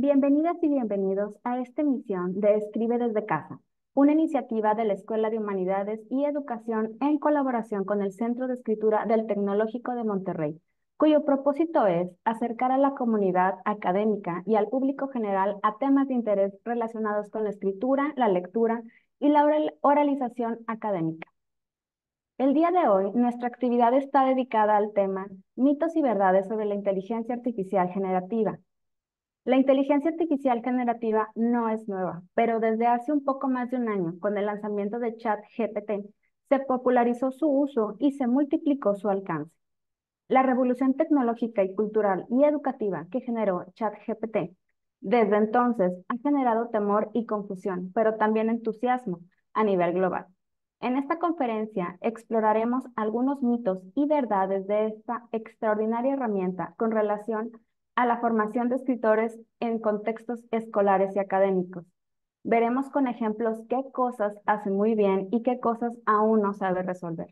Bienvenidas y bienvenidos a esta emisión de Escribe desde casa, una iniciativa de la Escuela de Humanidades y Educación en colaboración con el Centro de Escritura del Tecnológico de Monterrey, cuyo propósito es acercar a la comunidad académica y al público general a temas de interés relacionados con la escritura, la lectura y la oralización académica. El día de hoy, nuestra actividad está dedicada al tema Mitos y verdades sobre la inteligencia artificial generativa la inteligencia artificial generativa no es nueva, pero desde hace un poco más de un año, con el lanzamiento de ChatGPT, se popularizó su uso y se multiplicó su alcance. La revolución tecnológica y cultural y educativa que generó ChatGPT desde entonces ha generado temor y confusión, pero también entusiasmo a nivel global. En esta conferencia exploraremos algunos mitos y verdades de esta extraordinaria herramienta con relación a a la formación de escritores en contextos escolares y académicos. Veremos con ejemplos qué cosas hace muy bien y qué cosas aún no sabe resolver.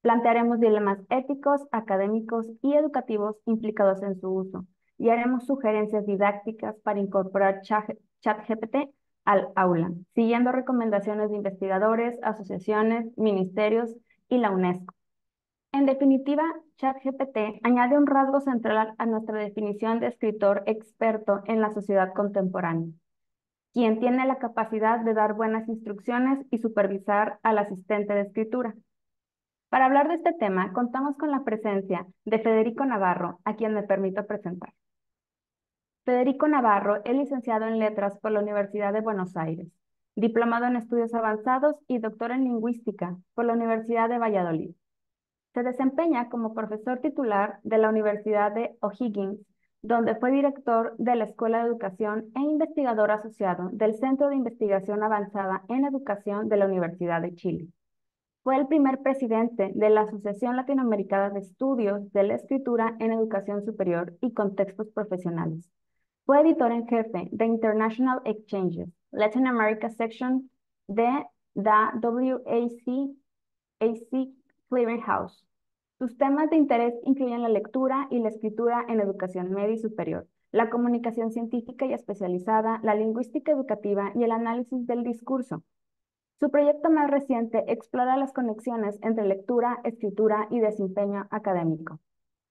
Plantearemos dilemas éticos, académicos y educativos implicados en su uso y haremos sugerencias didácticas para incorporar ChatGPT al aula, siguiendo recomendaciones de investigadores, asociaciones, ministerios y la UNESCO. En definitiva, ChatGPT añade un rasgo central a nuestra definición de escritor experto en la sociedad contemporánea, quien tiene la capacidad de dar buenas instrucciones y supervisar al asistente de escritura. Para hablar de este tema, contamos con la presencia de Federico Navarro, a quien me permito presentar. Federico Navarro es licenciado en Letras por la Universidad de Buenos Aires, diplomado en Estudios Avanzados y doctor en Lingüística por la Universidad de Valladolid. Se desempeña como profesor titular de la Universidad de O'Higgins, donde fue director de la Escuela de Educación e investigador asociado del Centro de Investigación Avanzada en Educación de la Universidad de Chile. Fue el primer presidente de la Asociación Latinoamericana de Estudios de la Escritura en Educación Superior y Contextos Profesionales. Fue editor en jefe de International Exchanges, Latin America Section de la WACAC, House. Sus temas de interés incluyen la lectura y la escritura en educación media y superior, la comunicación científica y especializada, la lingüística educativa y el análisis del discurso. Su proyecto más reciente explora las conexiones entre lectura, escritura y desempeño académico.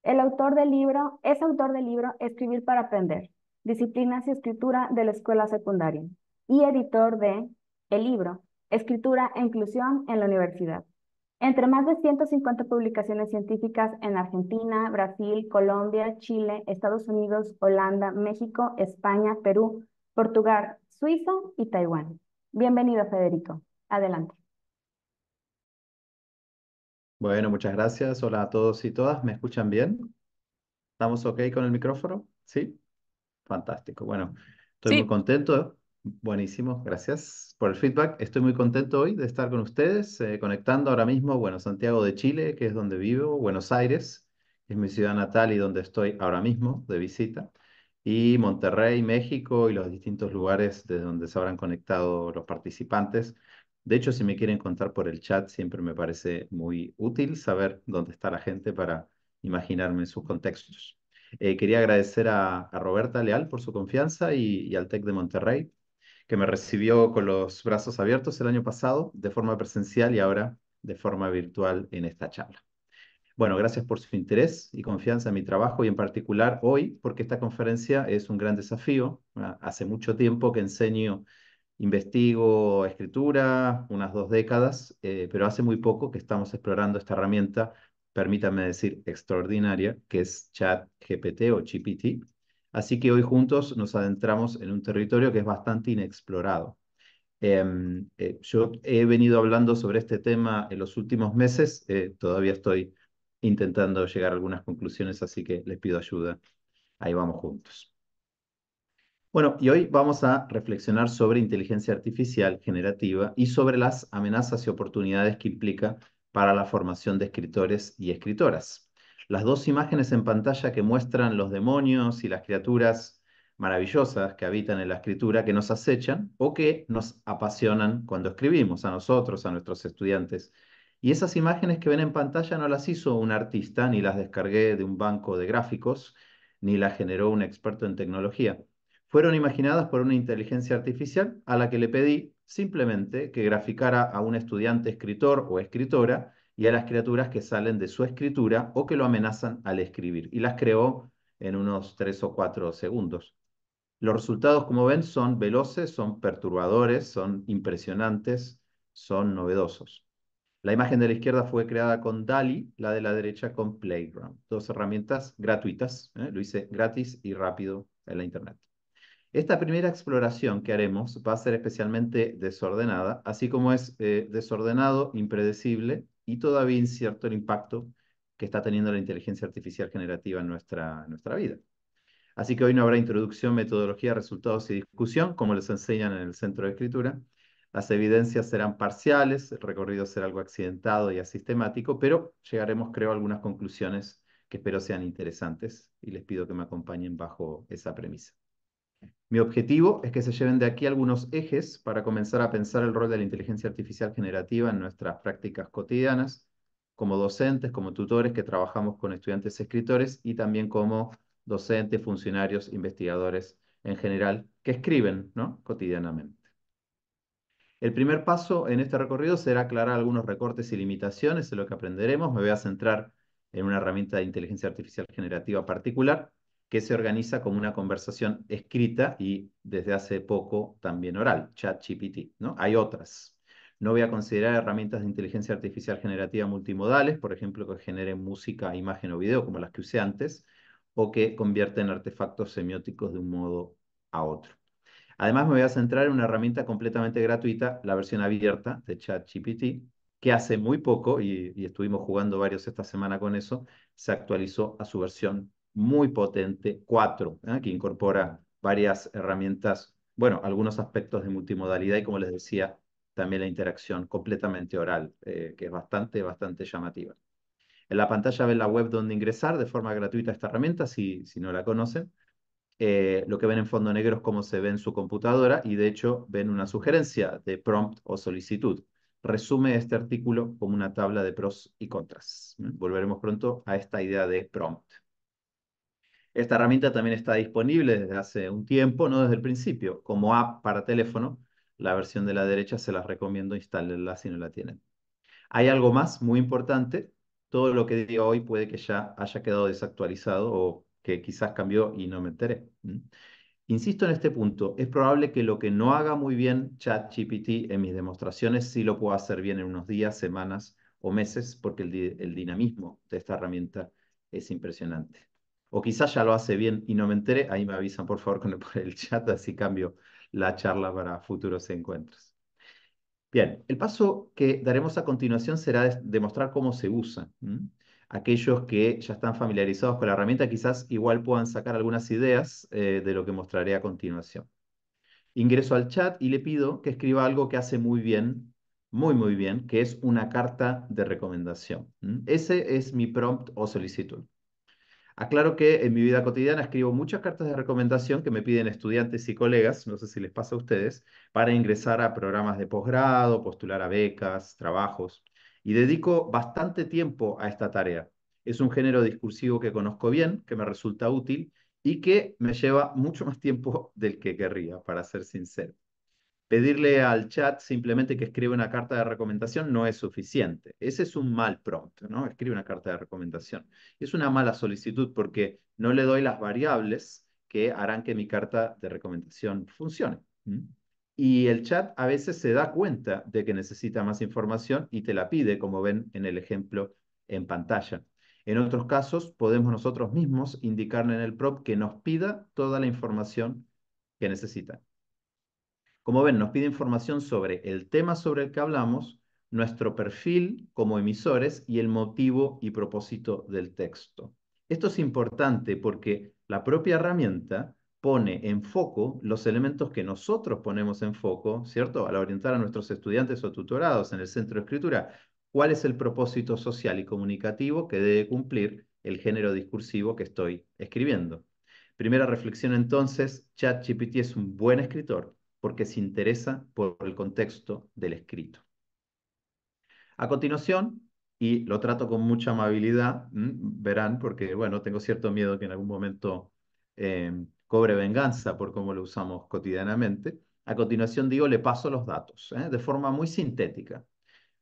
El autor del libro es autor del libro Escribir para Aprender, Disciplinas y Escritura de la Escuela Secundaria, y editor de El libro, Escritura e Inclusión en la Universidad. Entre más de 150 publicaciones científicas en Argentina, Brasil, Colombia, Chile, Estados Unidos, Holanda, México, España, Perú, Portugal, Suiza y Taiwán. Bienvenido, Federico. Adelante. Bueno, muchas gracias. Hola a todos y todas. ¿Me escuchan bien? ¿Estamos ok con el micrófono? ¿Sí? Fantástico. Bueno, estoy muy contento Buenísimo, gracias por el feedback. Estoy muy contento hoy de estar con ustedes, eh, conectando ahora mismo, bueno, Santiago de Chile, que es donde vivo, Buenos Aires, que es mi ciudad natal y donde estoy ahora mismo de visita, y Monterrey, México y los distintos lugares de donde se habrán conectado los participantes. De hecho, si me quieren contar por el chat, siempre me parece muy útil saber dónde está la gente para imaginarme sus contextos. Eh, quería agradecer a, a, Roberta Leal por su confianza y, y al TEC de Monterrey que me recibió con los brazos abiertos el año pasado de forma presencial y ahora de forma virtual en esta charla. Bueno, gracias por su interés y confianza en mi trabajo y en particular hoy, porque esta conferencia es un gran desafío. Ah, hace mucho tiempo que enseño, investigo escritura, unas dos décadas, eh, pero hace muy poco que estamos explorando esta herramienta, permítanme decir, extraordinaria, que es ChatGPT o GPT, Así que hoy juntos nos adentramos en un territorio que es bastante inexplorado. Em, eh, yo he venido hablando sobre este tema en los últimos meses, eh, todavía estoy intentando llegar a algunas conclusiones, así que les pido ayuda. Ahí vamos juntos. Bueno, y hoy vamos a reflexionar sobre inteligencia artificial generativa y sobre las amenazas y oportunidades que implica para la formación de escritores y escritoras. Las dos imágenes en pantalla que muestran los demonios y las criaturas maravillosas que habitan en la escritura, que nos acechan o que nos apasionan cuando escribimos, a nosotros, a nuestros estudiantes. Y esas imágenes que ven en pantalla no las hizo un artista, ni las descargué de un banco de gráficos, ni las generó un experto en tecnología. Fueron imaginadas por una inteligencia artificial a la que le pedí simplemente que graficara a un estudiante escritor o escritora y a las criaturas que salen de su escritura o que lo amenazan al escribir. Y las creó en unos tres o cuatro segundos. Los resultados, como ven, son veloces, son perturbadores, son impresionantes, son novedosos. La imagen de la izquierda fue creada con DALI, la de la derecha con Playground. Dos herramientas gratuitas, ¿eh? lo hice gratis y rápido en la internet. Esta primera exploración que haremos va a ser especialmente desordenada, así como es eh, desordenado, impredecible y todavía incierto el impacto que está teniendo la inteligencia artificial generativa en nuestra, nuestra vida. Así que hoy no habrá introducción, metodología, resultados y discusión, como les enseñan en el centro de escritura. Las evidencias serán parciales, el recorrido será algo accidentado y asistemático, pero llegaremos, creo, a algunas conclusiones que espero sean interesantes y les pido que me acompañen bajo esa premisa. Mi objetivo es que se lleven de aquí algunos ejes para comenzar a pensar el rol de la inteligencia artificial generativa en nuestras prácticas cotidianas, como docentes, como tutores que trabajamos con estudiantes escritores y también como docentes, funcionarios, investigadores en general que escriben ¿no? cotidianamente. El primer paso en este recorrido será aclarar algunos recortes y limitaciones de lo que aprenderemos. Me voy a centrar en una herramienta de inteligencia artificial generativa particular que se organiza como una conversación escrita y desde hace poco también oral, ChatGPT, ¿no? Hay otras. No voy a considerar herramientas de inteligencia artificial generativa multimodales, por ejemplo, que generen música, imagen o video, como las que usé antes, o que convierten artefactos semióticos de un modo a otro. Además, me voy a centrar en una herramienta completamente gratuita, la versión abierta de ChatGPT, que hace muy poco, y, y, estuvimos jugando varios esta semana con eso, se actualizó a su versión muy potente, 4, ¿eh? que incorpora varias herramientas, bueno, algunos aspectos de multimodalidad y como les decía, también la interacción completamente oral, eh, que es bastante, bastante llamativa. En la pantalla ven la web donde ingresar de forma gratuita esta herramienta, si, si no la conocen. Eh, lo que ven en fondo negro es cómo se ve en su computadora y de hecho ven una sugerencia de prompt o solicitud. Resume este artículo como una tabla de pros y contras. Volveremos pronto a esta idea de prompt. Esta herramienta también está disponible desde hace un tiempo, no desde el principio, como app para teléfono. La versión de la derecha se las recomiendo instálenla si no la tienen. Hay algo más muy importante. Todo lo que digo hoy puede que ya haya quedado desactualizado o que quizás cambió y no me enteré. Insisto en este punto, es probable que lo que no haga muy bien ChatGPT en mis demostraciones sí lo pueda hacer bien en unos días, semanas o meses, porque el dinamismo de esta herramienta es impresionante o quizás ya lo hace bien y no me enteré, ahí me avisan por favor con el, chat, así cambio la charla para futuros encuentros. Bien, el paso que daremos a continuación será demostrar cómo se usa. Aquellos que ya están familiarizados con la herramienta quizás igual puedan sacar algunas ideas eh, de lo que mostraré a continuación. Ingreso al chat y le pido que escriba algo que hace muy bien, muy muy bien, que es una carta de recomendación. Ese es mi prompt o solicitud. Aclaro que en mi vida cotidiana escribo muchas cartas de recomendación que me piden estudiantes y colegas, no sé si les pasa a ustedes, para ingresar a programas de posgrado, postular a becas, trabajos, y dedico bastante tiempo a esta tarea. Es un género discursivo que conozco bien, que me resulta útil y que me lleva mucho más tiempo del que querría, para ser sincero. Pedirle al chat simplemente que escriba una carta de recomendación no es suficiente. Ese es un mal prompt, ¿no? Escribe una carta de recomendación. Es una mala solicitud porque no le doy las variables que harán que mi carta de recomendación funcione. Y el chat a veces se da cuenta de que necesita más información y te la pide, como ven en el ejemplo en pantalla. En otros casos, podemos nosotros mismos indicarle en el prop que nos pida toda la información que necesita. Como ven, nos pide información sobre el tema sobre el que hablamos, nuestro perfil como emisores y el motivo y propósito del texto. Esto es importante porque la propia herramienta pone en foco los elementos que nosotros ponemos en foco, ¿cierto? Al orientar a nuestros estudiantes o tutorados en el centro de escritura, cuál es el propósito social y comunicativo que debe cumplir el género discursivo que estoy escribiendo. Primera reflexión entonces, ChatGPT es un buen escritor, porque se interesa por el contexto del escrito. A continuación, y lo trato con mucha amabilidad, verán, porque bueno, tengo cierto miedo que en algún momento em, cobre venganza por cómo lo usamos cotidianamente. A continuación digo, le paso los datos, ¿eh? de forma muy sintética.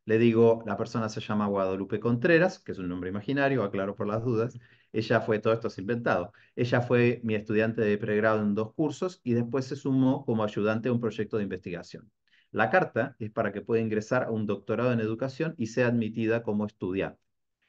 Le digo, la persona se llama Guadalupe Contreras, que es un nombre imaginario, aclaro por las dudas. Ella fue, todo esto es inventado. Ella fue mi estudiante de pregrado en dos cursos y después se sumó como ayudante a un proyecto de investigación. La carta es para que pueda ingresar a un doctorado en educación y sea admitida como estudiante.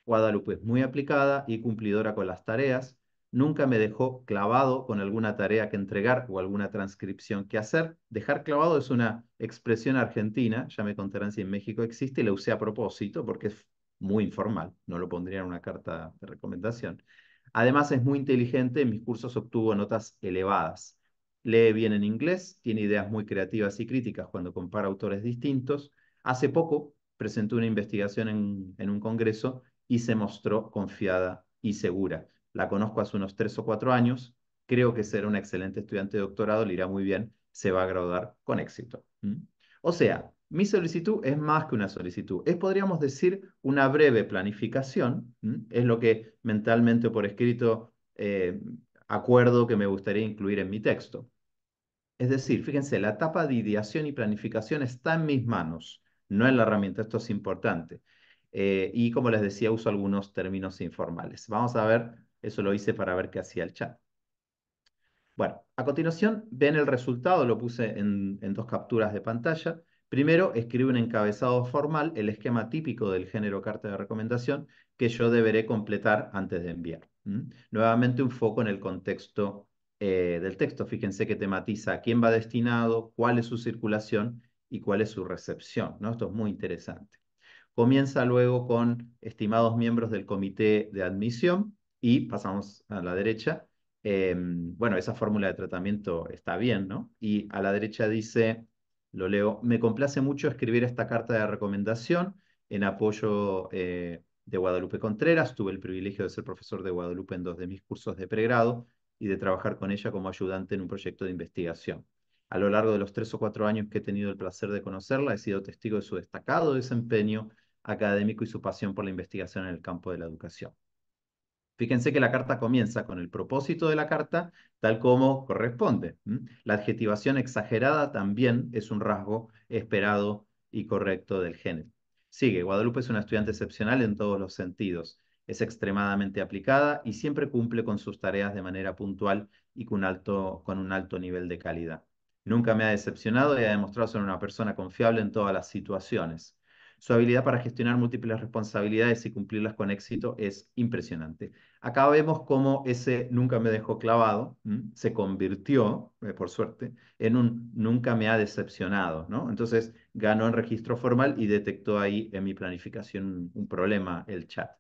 Guadalupe es muy aplicada y cumplidora con las tareas, nunca me dejó clavado con alguna tarea que entregar o alguna transcripción que hacer. Dejar clavado es una expresión argentina, ya me contarán si en México existe, y la usé a propósito porque es muy informal, no lo pondría en una carta de recomendación. Además es muy inteligente, en mis cursos obtuvo notas elevadas. Lee bien en inglés, tiene ideas muy creativas y críticas cuando compara autores distintos. Hace poco presentó una investigación en un congreso y se mostró confiada y segura la conozco hace unos tres o cuatro años, creo que será un excelente estudiante de doctorado, le irá muy bien, se va a graduar con éxito. O sea, mi solicitud es más que una solicitud, es podríamos decir una breve planificación, es lo que mentalmente por escrito eh, acuerdo que me gustaría incluir en mi texto. Es decir, fíjense, la etapa de ideación y planificación está en mis manos, no en la herramienta, esto es importante. Eh, y como les decía, uso algunos términos informales. Vamos a ver eso lo hice para ver qué hacía el chat. Bueno, a continuación ven el resultado, lo puse en, dos capturas de pantalla. Primero, escribe un encabezado formal, el esquema típico del género carta de recomendación, que yo deberé completar antes de enviar. Nuevamente un foco en el contexto eh, del texto. Fíjense que tematiza a quién va destinado, cuál es su circulación y cuál es su recepción. Esto es muy interesante. Comienza luego con estimados miembros del comité de admisión, y pasamos a la derecha. Em, bueno, esa fórmula de tratamiento está bien, ¿no? Y a la derecha dice, lo leo, me complace mucho escribir esta carta de recomendación en apoyo eh, de Guadalupe Contreras. Tuve el privilegio de ser profesor de Guadalupe en dos de mis cursos de pregrado y de trabajar con ella como ayudante en un proyecto de investigación. A lo largo de los tres o cuatro años que he tenido el placer de conocerla, he sido testigo de su destacado desempeño académico y su pasión por la investigación en el campo de la educación. Fíjense que la carta comienza con el propósito de la carta, tal como corresponde. La adjetivación exagerada también es un rasgo esperado y correcto del género. Sigue, Guadalupe es una estudiante excepcional en todos los sentidos. Es extremadamente aplicada y siempre cumple con sus tareas de manera puntual y con, con un alto nivel de calidad. Nunca me ha decepcionado y ha demostrado ser una persona confiable en todas las situaciones. Su habilidad para gestionar múltiples responsabilidades y cumplirlas con éxito es impresionante. Acá vemos cómo ese nunca me dejó clavado se convirtió, eh, por suerte, en un nunca me ha decepcionado, ¿no? Entonces ganó en registro formal y detectó ahí en mi planificación un problema, el chat.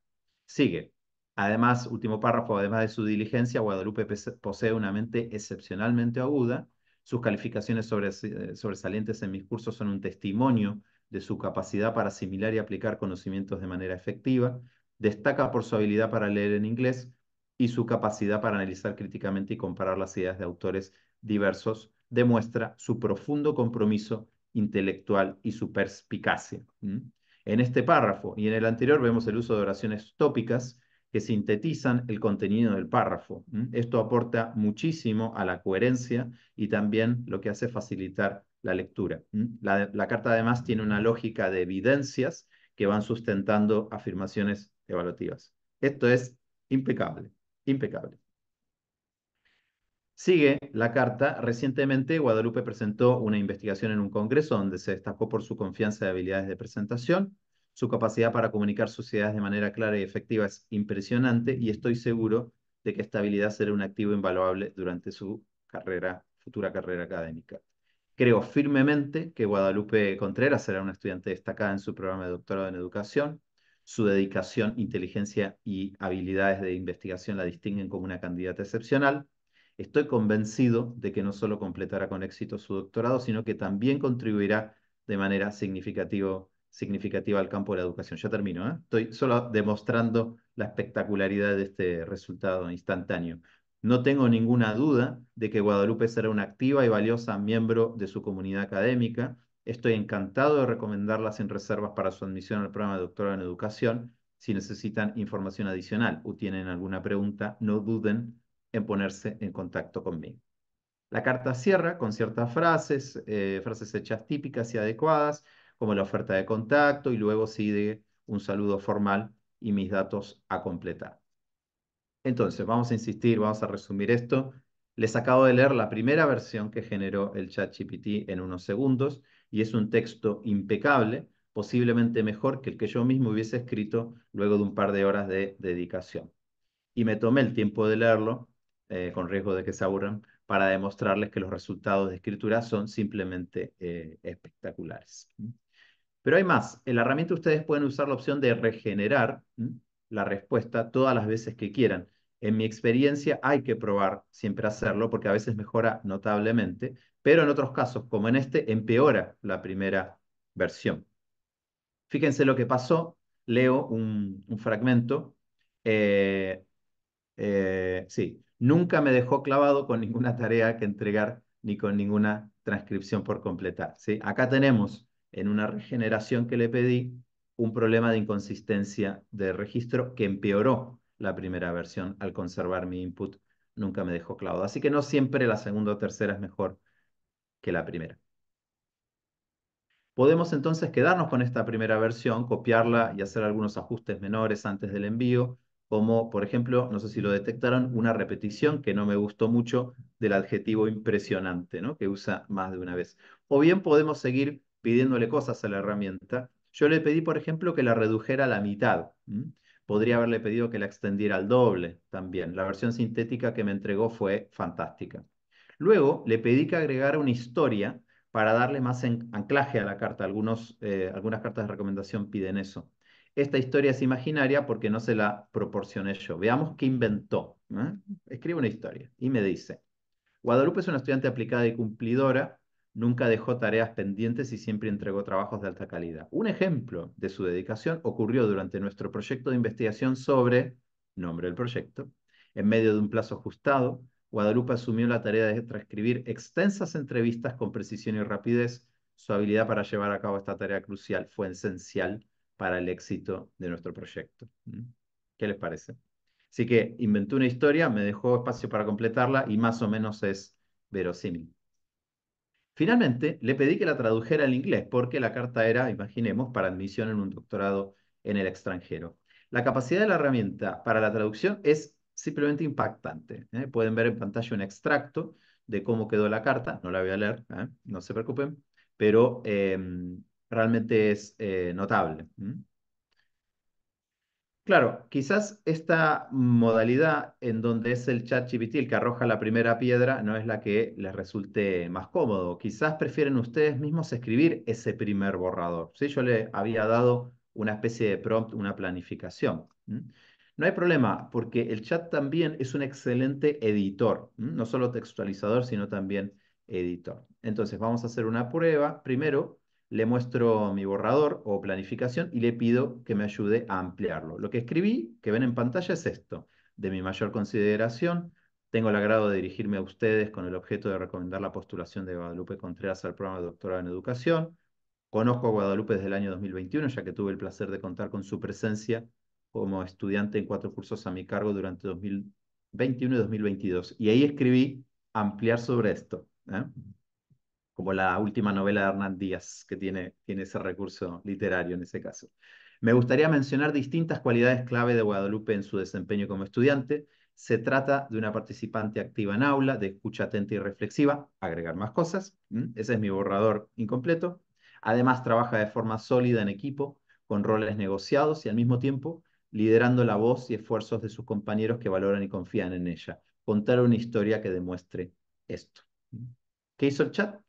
Sigue. Además, último párrafo, además de su diligencia, Guadalupe posee una mente excepcionalmente aguda. Sus calificaciones eh, sobresalientes en mis cursos son un testimonio de su capacidad para asimilar y aplicar conocimientos de manera efectiva, destaca por su habilidad para leer en inglés y su capacidad para analizar críticamente y comparar las ideas de autores diversos, demuestra su profundo compromiso intelectual y su perspicacia. En este párrafo y en el anterior vemos el uso de oraciones tópicas que sintetizan el contenido del párrafo. Esto aporta muchísimo a la coherencia y también lo que hace facilitar la lectura. La, carta además tiene una lógica de evidencias que van sustentando afirmaciones evaluativas. Esto es impecable, impecable. Sigue la carta. Recientemente, Guadalupe presentó una investigación en un congreso donde se destacó por su confianza y habilidades de presentación. Su capacidad para comunicar sus ideas de manera clara y efectiva es impresionante y estoy seguro de que esta habilidad será un activo invaluable durante su carrera, futura carrera académica. Creo firmemente que Guadalupe Contreras será una estudiante destacada en su programa de doctorado en educación. Su dedicación, inteligencia y habilidades de investigación la distinguen como una candidata excepcional. Estoy convencido de que no solo completará con éxito su doctorado, sino que también contribuirá de manera significativa significativa al campo de la educación. Ya termino, ¿eh? estoy solo demostrando la espectacularidad de este resultado instantáneo. No tengo ninguna duda de que Guadalupe será una activa y valiosa miembro de su comunidad académica. Estoy encantado de recomendarla sin reservas para su admisión al programa de doctorado en educación. Si necesitan información adicional o tienen alguna pregunta, no duden en ponerse en contacto conmigo. La carta cierra con ciertas frases, eh, frases hechas típicas y adecuadas, como la oferta de contacto, y luego sigue un saludo formal y mis datos a completar. Entonces, vamos a insistir, vamos a resumir esto. Les acabo de leer la primera versión que generó el ChatGPT en unos segundos y es un texto impecable, posiblemente mejor que el que yo mismo hubiese escrito luego de un par de horas de dedicación. Y me tomé el tiempo de leerlo, eh, con riesgo de que se aburran, para demostrarles que los resultados de escritura son simplemente eh, espectaculares. Pero hay más. En la herramienta ustedes pueden usar la opción de regenerar la respuesta todas las veces que quieran. En mi experiencia hay que probar, siempre hacerlo, porque a veces mejora notablemente, pero en otros casos, como en este, empeora la primera versión. Fíjense lo que pasó, leo un, fragmento. Eh, eh, sí, nunca me dejó clavado con ninguna tarea que entregar ni con ninguna transcripción por completar. ¿sí? Acá tenemos en una regeneración que le pedí un problema de inconsistencia de registro que empeoró la primera versión al conservar mi input. Nunca me dejó clavado. Así que no siempre la segunda o tercera es mejor que la primera. Podemos entonces quedarnos con esta primera versión, copiarla y hacer algunos ajustes menores antes del envío, como por ejemplo, no sé si lo detectaron, una repetición que no me gustó mucho del adjetivo impresionante, ¿no? que usa más de una vez. O bien podemos seguir pidiéndole cosas a la herramienta yo le pedí, por ejemplo, que la redujera a la mitad. Podría haberle pedido que la extendiera al doble también. La versión sintética que me entregó fue fantástica. Luego le pedí que agregara una historia para darle más anclaje a la carta. Algunos, eh, algunas cartas de recomendación piden eso. Esta historia es imaginaria porque no se la proporcioné yo. Veamos qué inventó. Escribe una historia y me dice, Guadalupe es una estudiante aplicada y cumplidora Nunca dejó tareas pendientes y siempre entregó trabajos de alta calidad. Un ejemplo de su dedicación ocurrió durante nuestro proyecto de investigación sobre, nombre del proyecto, en medio de un plazo ajustado, Guadalupe asumió la tarea de transcribir extensas entrevistas con precisión y rapidez. Su habilidad para llevar a cabo esta tarea crucial fue esencial para el éxito de nuestro proyecto. ¿Qué les parece? Así que inventó una historia, me dejó espacio para completarla y más o menos es verosímil. Finalmente, le pedí que la tradujera al inglés porque la carta era, imaginemos, para admisión en un doctorado en el extranjero. La capacidad de la herramienta para la traducción es simplemente impactante. ¿eh? Pueden ver en pantalla un extracto de cómo quedó la carta, no la voy a leer, ¿eh? no se preocupen, pero em, realmente es eh, notable. Claro, quizás esta modalidad en donde es el chat GPT el que arroja la primera piedra no es la que les resulte más cómodo. Quizás prefieren ustedes mismos escribir ese primer borrador. Yo le había dado una especie de prompt, una planificación. No hay problema, porque el chat también es un excelente editor, no solo textualizador, sino también editor. Entonces vamos a hacer una prueba primero le muestro mi borrador o planificación y le pido que me ayude a ampliarlo. Lo que escribí, que ven en pantalla, es esto. De mi mayor consideración, tengo el agrado de dirigirme a ustedes con el objeto de recomendar la postulación de Guadalupe Contreras al programa de doctorado en educación. Conozco a Guadalupe desde el año 2021, ya que tuve el placer de contar con su presencia como estudiante en cuatro cursos a mi cargo durante 2021 y 2022. Y ahí escribí ampliar sobre esto. ¿eh? como la última novela de Hernán Díaz, que tiene, tiene ese recurso literario en ese caso. Me gustaría mencionar distintas cualidades clave de Guadalupe en su desempeño como estudiante. Se trata de una participante activa en aula, de escucha atenta y reflexiva, agregar más cosas, ese es mi borrador incompleto. Además, trabaja de forma sólida en equipo, con roles negociados y al mismo tiempo liderando la voz y esfuerzos de sus compañeros que valoran y confían en ella. Contar una historia que demuestre esto. ¿Qué hizo el chat?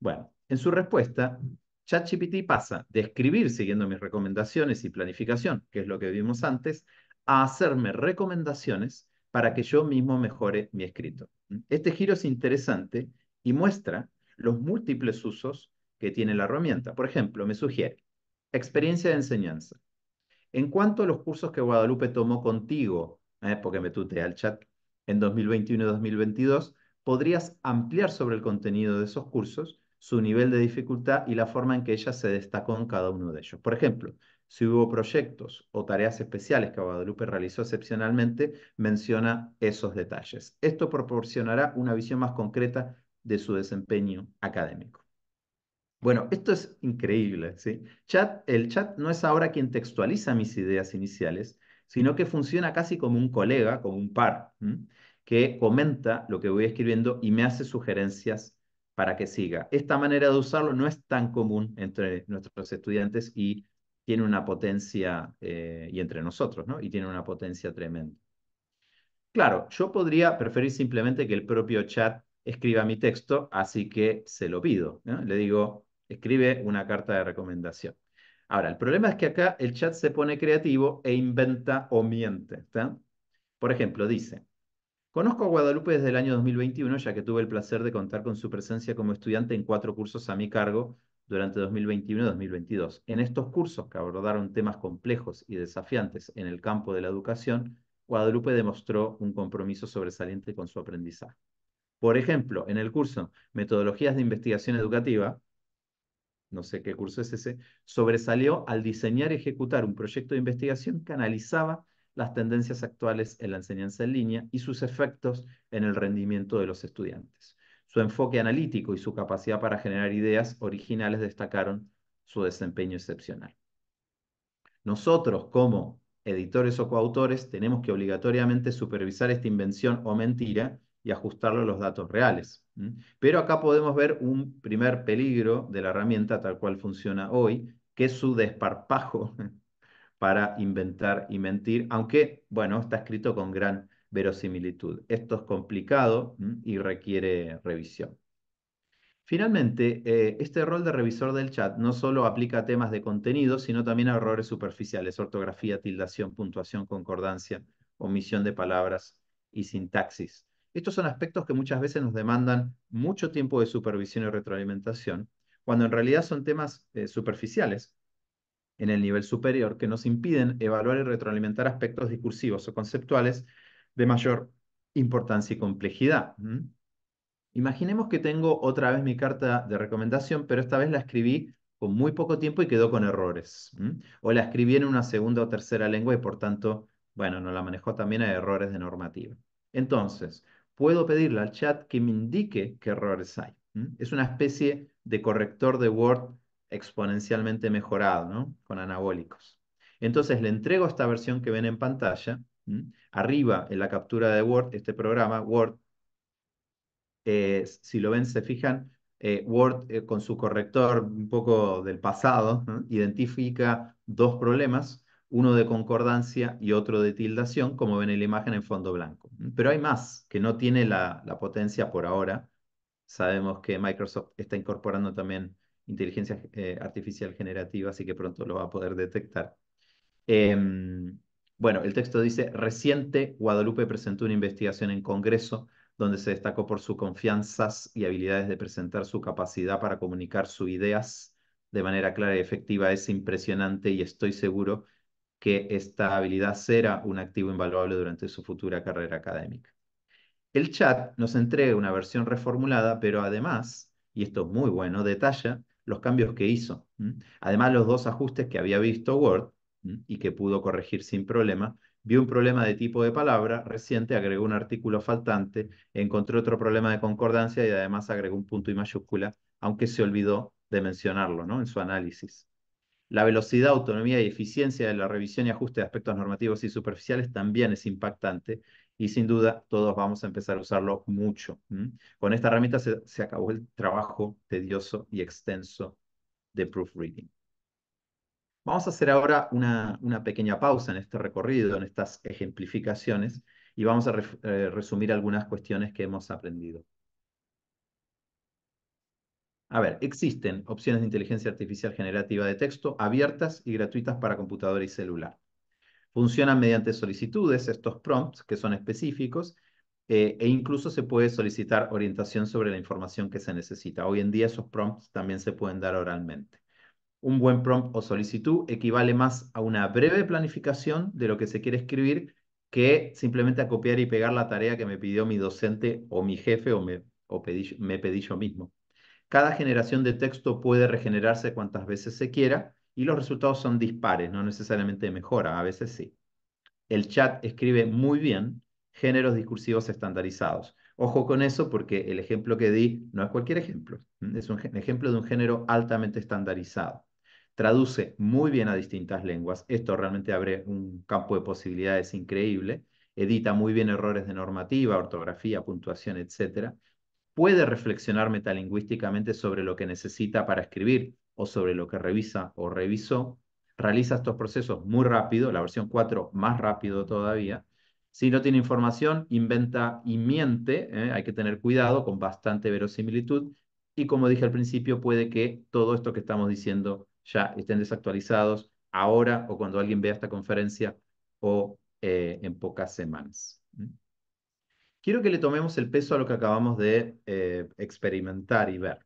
Bueno, en su respuesta, ChatGPT pasa de escribir siguiendo mis recomendaciones y planificación, que es lo que vimos antes, a hacerme recomendaciones para que yo mismo mejore mi escrito. Este giro es interesante y muestra los múltiples usos que tiene la herramienta. Por ejemplo, me sugiere experiencia de enseñanza. En cuanto a los cursos que Guadalupe tomó contigo, eh, porque me tutea al chat, en 2021 y 2022, podrías ampliar sobre el contenido de esos cursos su nivel de dificultad y la forma en que ella se destacó en cada uno de ellos. Por ejemplo, si hubo proyectos o tareas especiales que Guadalupe realizó excepcionalmente, menciona esos detalles. Esto proporcionará una visión más concreta de su desempeño académico. Bueno, esto es increíble, Chat, el chat no es ahora quien textualiza mis ideas iniciales, sino que funciona casi como un colega, como un par, que comenta lo que voy escribiendo y me hace sugerencias para que siga. Esta manera de usarlo no es tan común entre nuestros estudiantes y tiene una potencia, eh, y entre nosotros, ¿no? Y tiene una potencia tremenda. Claro, yo podría preferir simplemente que el propio chat escriba mi texto, así que se lo pido. Le digo, escribe una carta de recomendación. Ahora, el problema es que acá el chat se pone creativo e inventa o miente. Por ejemplo, dice, Conozco a Guadalupe desde el año 2021, ya que tuve el placer de contar con su presencia como estudiante en cuatro cursos a mi cargo durante 2021 2022. En estos cursos, que abordaron temas complejos y desafiantes en el campo de la educación, Guadalupe demostró un compromiso sobresaliente con su aprendizaje. Por ejemplo, en el curso Metodologías de Investigación Educativa, no sé qué curso es ese, sobresalió al diseñar y ejecutar un proyecto de investigación que analizaba las tendencias actuales en la enseñanza en línea y sus efectos en el rendimiento de los estudiantes. Su enfoque analítico y su capacidad para generar ideas originales destacaron su desempeño excepcional. Nosotros, como editores o coautores, tenemos que obligatoriamente supervisar esta invención o mentira y ajustarlo a los datos reales. Pero acá podemos ver un primer peligro de la herramienta tal cual funciona hoy, que es su desparpajo para inventar y mentir, aunque, bueno, está escrito con gran verosimilitud. Esto es complicado y requiere revisión. Finalmente, eh, este rol de revisor del chat no solo aplica a temas de contenido, sino también a errores superficiales, ortografía, tildación, puntuación, concordancia, omisión de palabras y sintaxis. Estos son aspectos que muchas veces nos demandan mucho tiempo de supervisión y retroalimentación, cuando en realidad son temas eh, superficiales en el nivel superior que nos impiden evaluar y retroalimentar aspectos discursivos o conceptuales de mayor importancia y complejidad. Imaginemos que tengo otra vez mi carta de recomendación, pero esta vez la escribí con muy poco tiempo y quedó con errores. O la escribí en una segunda o tercera lengua y por tanto, bueno, no la manejó también a errores de normativa. Entonces, puedo pedirle al chat que me indique qué errores hay. Es una especie de corrector de Word exponencialmente mejorado, ¿no? Con anabólicos. Entonces le entrego esta versión que ven en pantalla. Arriba en la captura de Word, este programa, Word, eh, si lo ven, se fijan, eh, Word eh, con su corrector un poco del pasado, identifica dos problemas, uno de concordancia y otro de tildación, como ven en la imagen en fondo blanco. Pero hay más que no tiene la potencia por ahora. Sabemos que Microsoft está incorporando también inteligencia eh, artificial generativa, así que pronto lo va a poder detectar. Em, bueno, el texto dice, reciente Guadalupe presentó una investigación en Congreso donde se destacó por sus confianzas y habilidades de presentar su capacidad para comunicar sus ideas de manera clara y efectiva. Es impresionante y estoy seguro que esta habilidad será un activo invaluable durante su futura carrera académica. El chat nos entrega una versión reformulada, pero además, y esto es muy bueno, detalla los cambios que hizo. Además, los dos ajustes que había visto Word y que pudo corregir sin problema, vio un problema de tipo de palabra reciente, agregó un artículo faltante, encontró otro problema de concordancia y además agregó un punto y mayúscula, aunque se olvidó de mencionarlo ¿no? en su análisis. La velocidad, autonomía y eficiencia de la revisión y ajuste de aspectos normativos y superficiales también es impactante y sin duda todos vamos a empezar a usarlo mucho. Con esta herramienta se, acabó el trabajo tedioso y extenso de proofreading. Vamos a hacer ahora una, una, pequeña pausa en este recorrido, en estas ejemplificaciones, y vamos a eh, resumir algunas cuestiones que hemos aprendido. A ver, existen opciones de inteligencia artificial generativa de texto abiertas y gratuitas para computadora y celular. Funcionan mediante solicitudes, estos prompts que son específicos, eh, e incluso se puede solicitar orientación sobre la información que se necesita. Hoy en día esos prompts también se pueden dar oralmente. Un buen prompt o solicitud equivale más a una breve planificación de lo que se quiere escribir que simplemente a copiar y pegar la tarea que me pidió mi docente o mi jefe o me, me pedí yo mismo. Cada generación de texto puede regenerarse cuantas veces se quiera y los resultados son dispares, no necesariamente mejora, a veces sí. El chat escribe muy bien géneros discursivos estandarizados. Ojo con eso porque el ejemplo que di no es cualquier ejemplo, es un ejemplo de un género altamente estandarizado. Traduce muy bien a distintas lenguas, esto realmente abre un campo de posibilidades increíble, edita muy bien errores de normativa, ortografía, puntuación, etc. Puede reflexionar metalingüísticamente sobre lo que necesita para escribir, o sobre lo que revisa o revisó, realiza estos procesos muy rápido, la versión 4 más rápido todavía. Si no tiene información, inventa y miente, ¿eh? hay que tener cuidado con bastante verosimilitud. Y como dije al principio, puede que todo esto que estamos diciendo ya estén desactualizados ahora o cuando alguien vea esta conferencia o eh, en pocas semanas quiero que le tomemos el peso a lo que acabamos de eh, experimentar y ver.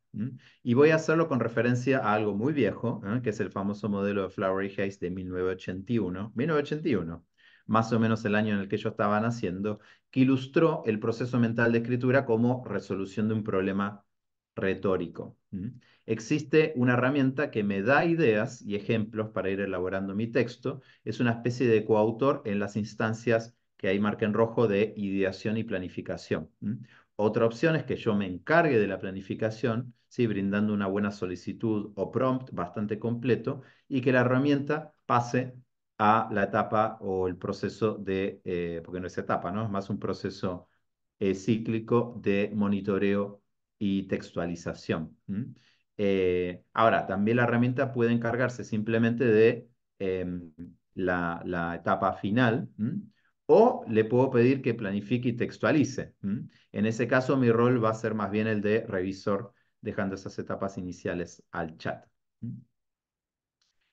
Y voy a hacerlo con referencia a algo muy viejo, ¿eh? que es el famoso modelo de Flowery Hayes de 1981. 1981 más o menos el año en el que yo estaba naciendo, que ilustró el proceso mental de escritura como resolución de un problema retórico. Existe una herramienta que me da ideas y ejemplos para ir elaborando mi texto. Es una especie de coautor en las instancias que hay marca en rojo de ideación y planificación. Otra opción es que yo me encargue de la planificación, ¿sí? brindando una buena solicitud o prompt bastante completo y que la herramienta pase a la etapa o el proceso de, eh, porque no es etapa, ¿no? es más un proceso eh, cíclico de monitoreo y textualización. Eh, ahora, también la herramienta puede encargarse simplemente de em, la, etapa final, o le puedo pedir que planifique y textualice. En ese caso, mi rol va a ser más bien el de revisor, dejando esas etapas iniciales al chat.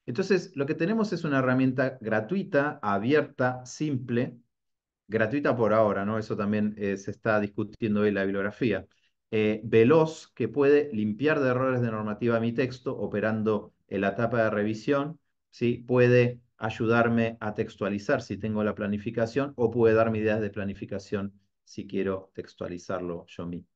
Entonces, lo que tenemos es una herramienta gratuita, abierta, simple, gratuita por ahora, ¿no? Eso también eh, se está discutiendo hoy en la bibliografía. Eh, veloz, que puede limpiar de errores de normativa mi texto, operando en la etapa de revisión, ¿sí? Puede ayudarme a textualizar si tengo la planificación o puede darme ideas de planificación si quiero textualizarlo yo mismo.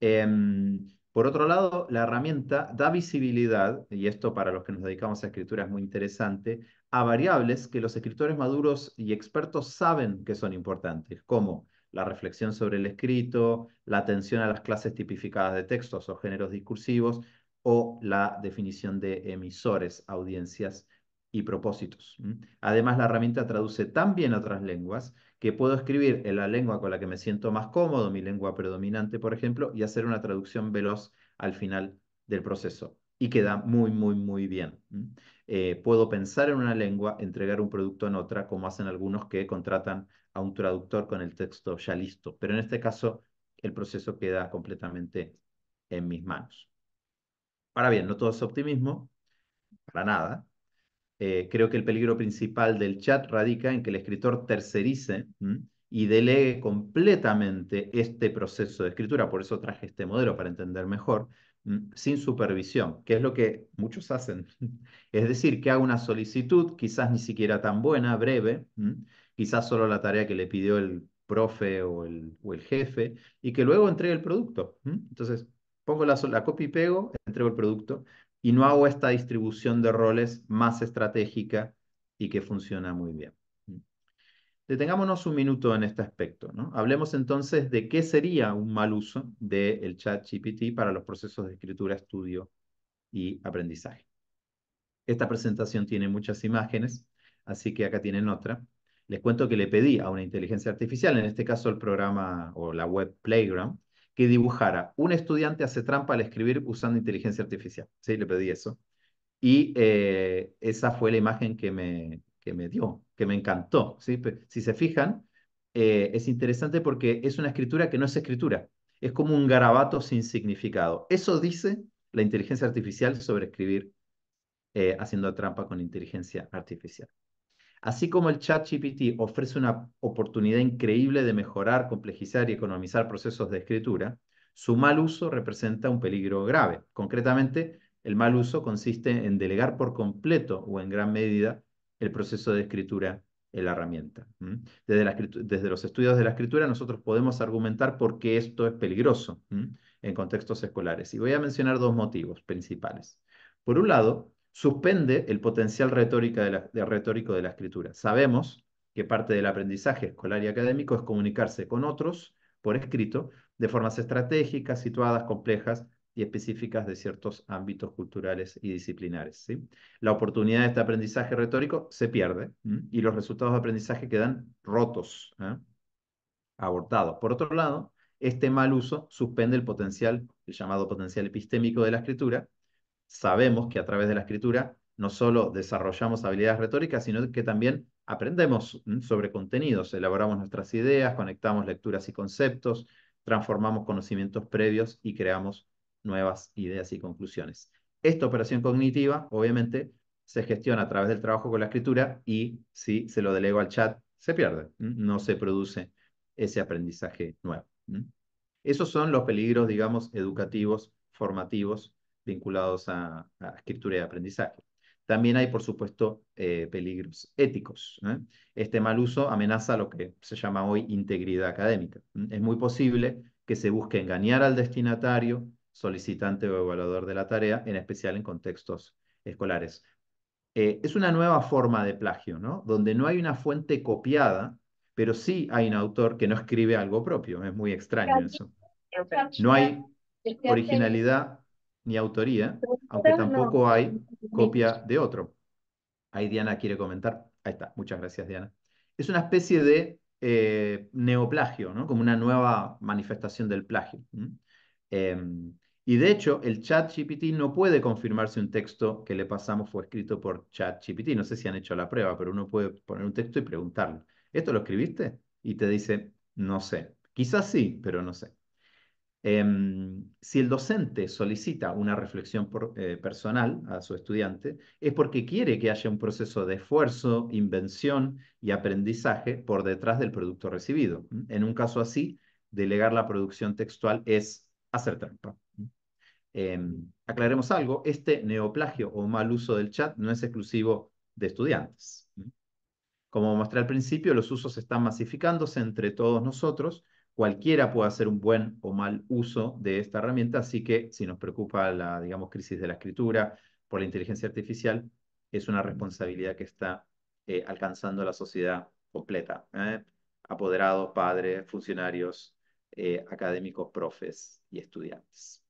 Em, por otro lado, la herramienta da visibilidad, y esto para los que nos dedicamos a escritura es muy interesante, a variables que los escritores maduros y expertos saben que son importantes, como la reflexión sobre el escrito, la atención a las clases tipificadas de textos o géneros discursivos, o la definición de emisores, audiencias y propósitos. Además, la herramienta traduce tan bien otras lenguas que puedo escribir en la lengua con la que me siento más cómodo, mi lengua predominante, por ejemplo, y hacer una traducción veloz al final del proceso. Y queda muy, muy, muy bien. Eh, puedo pensar en una lengua, entregar un producto en otra, como hacen algunos que contratan a un traductor con el texto ya listo. Pero en este caso, el proceso queda completamente en mis manos. Ahora bien, no todo es optimismo, para nada. Eh, creo que el peligro principal del chat radica en que el escritor tercerice y delegue completamente este proceso de escritura, por eso traje este modelo para entender mejor, sin supervisión, que es lo que muchos hacen. es decir, que haga una solicitud, quizás ni siquiera tan buena, breve, quizás solo la tarea que le pidió el profe o el, o el jefe, y que luego entregue el producto. Entonces, pongo la, la copia y pego, entrego el producto, y no hago esta distribución de roles más estratégica y que funciona muy bien. Detengámonos un minuto en este aspecto. ¿no? Hablemos entonces de qué sería un mal uso del chat GPT para los procesos de escritura, estudio y aprendizaje. Esta presentación tiene muchas imágenes, así que acá tienen otra. Les cuento que le pedí a una inteligencia artificial, en este caso el programa o la web Playground, que dibujara un estudiante hace trampa al escribir usando inteligencia artificial. Sí, le pedí eso. Y eh, esa fue la imagen que me, que me dio, que me encantó. ¿sí? Si se fijan, eh, es interesante porque es una escritura que no es escritura. Es como un garabato sin significado. Eso dice la inteligencia artificial sobre escribir eh, haciendo trampa con inteligencia artificial. Así como el ChatGPT ofrece una oportunidad increíble de mejorar, complejizar y economizar procesos de escritura, su mal uso representa un peligro grave. Concretamente, el mal uso consiste en delegar por completo o en gran medida el proceso de escritura en la herramienta. Desde, desde los estudios de la escritura nosotros podemos argumentar por qué esto es peligroso en contextos escolares. Y voy a mencionar dos motivos principales. Por un lado, suspende el potencial retórico de la escritura. Sabemos que parte del aprendizaje escolar y académico es comunicarse con otros por escrito de formas estratégicas, situadas, complejas y específicas de ciertos ámbitos culturales y disciplinares. ¿sí? La oportunidad de este aprendizaje retórico se pierde y los resultados de aprendizaje quedan rotos, ¿ah? abortados. Por otro lado, este mal uso suspende el potencial, el llamado potencial epistémico de la escritura, sabemos que a través de la escritura no solo desarrollamos habilidades retóricas, sino que también aprendemos mm, sobre contenidos, elaboramos nuestras ideas, conectamos lecturas y conceptos, transformamos conocimientos previos y creamos nuevas ideas y conclusiones. Esta operación cognitiva, obviamente, se gestiona a través del trabajo con la escritura y si se lo delego al chat, se pierde, mm, no se produce ese aprendizaje nuevo. Mm. Esos son los peligros, digamos, educativos, formativos vinculados a, escritura y aprendizaje. También hay, por supuesto, eh, peligros éticos. Este mal uso amenaza lo que se llama hoy integridad académica. Es muy posible que se busque engañar al destinatario, solicitante o evaluador de la tarea, en especial en contextos escolares. Eh, es una nueva forma de plagio, ¿no? Donde no hay una fuente copiada, pero sí hay un autor que no escribe algo propio. Es muy extraño eso. No hay originalidad ni autoría, aunque tampoco hay copia de otro. Ahí Diana quiere comentar. Ahí está, muchas gracias Diana. Es una especie de eh, neoplagio, ¿no? como una nueva manifestación del plagio. Em, y de hecho, el chat no puede confirmar si un texto que le pasamos fue escrito por chat No sé si han hecho la prueba, pero uno puede poner un texto y preguntarle, ¿esto lo escribiste? Y te dice, no sé. Quizás sí, pero no sé. Em, si el docente solicita una reflexión eh, personal a su estudiante, es porque quiere que haya un proceso de esfuerzo, invención y aprendizaje por detrás del producto recibido. En un caso así, delegar la producción textual es hacer trampa. Em, aclaremos algo, este neoplagio o mal uso del chat no es exclusivo de estudiantes. Como mostré al principio, los usos están masificándose entre todos nosotros, Cualquiera puede hacer un buen o mal uso de esta herramienta, así que si nos preocupa la, digamos, crisis de la escritura por la inteligencia artificial, es una responsabilidad que está eh, alcanzando la sociedad completa. ¿eh? Apoderados, padres, funcionarios, eh, académicos, profes y estudiantes.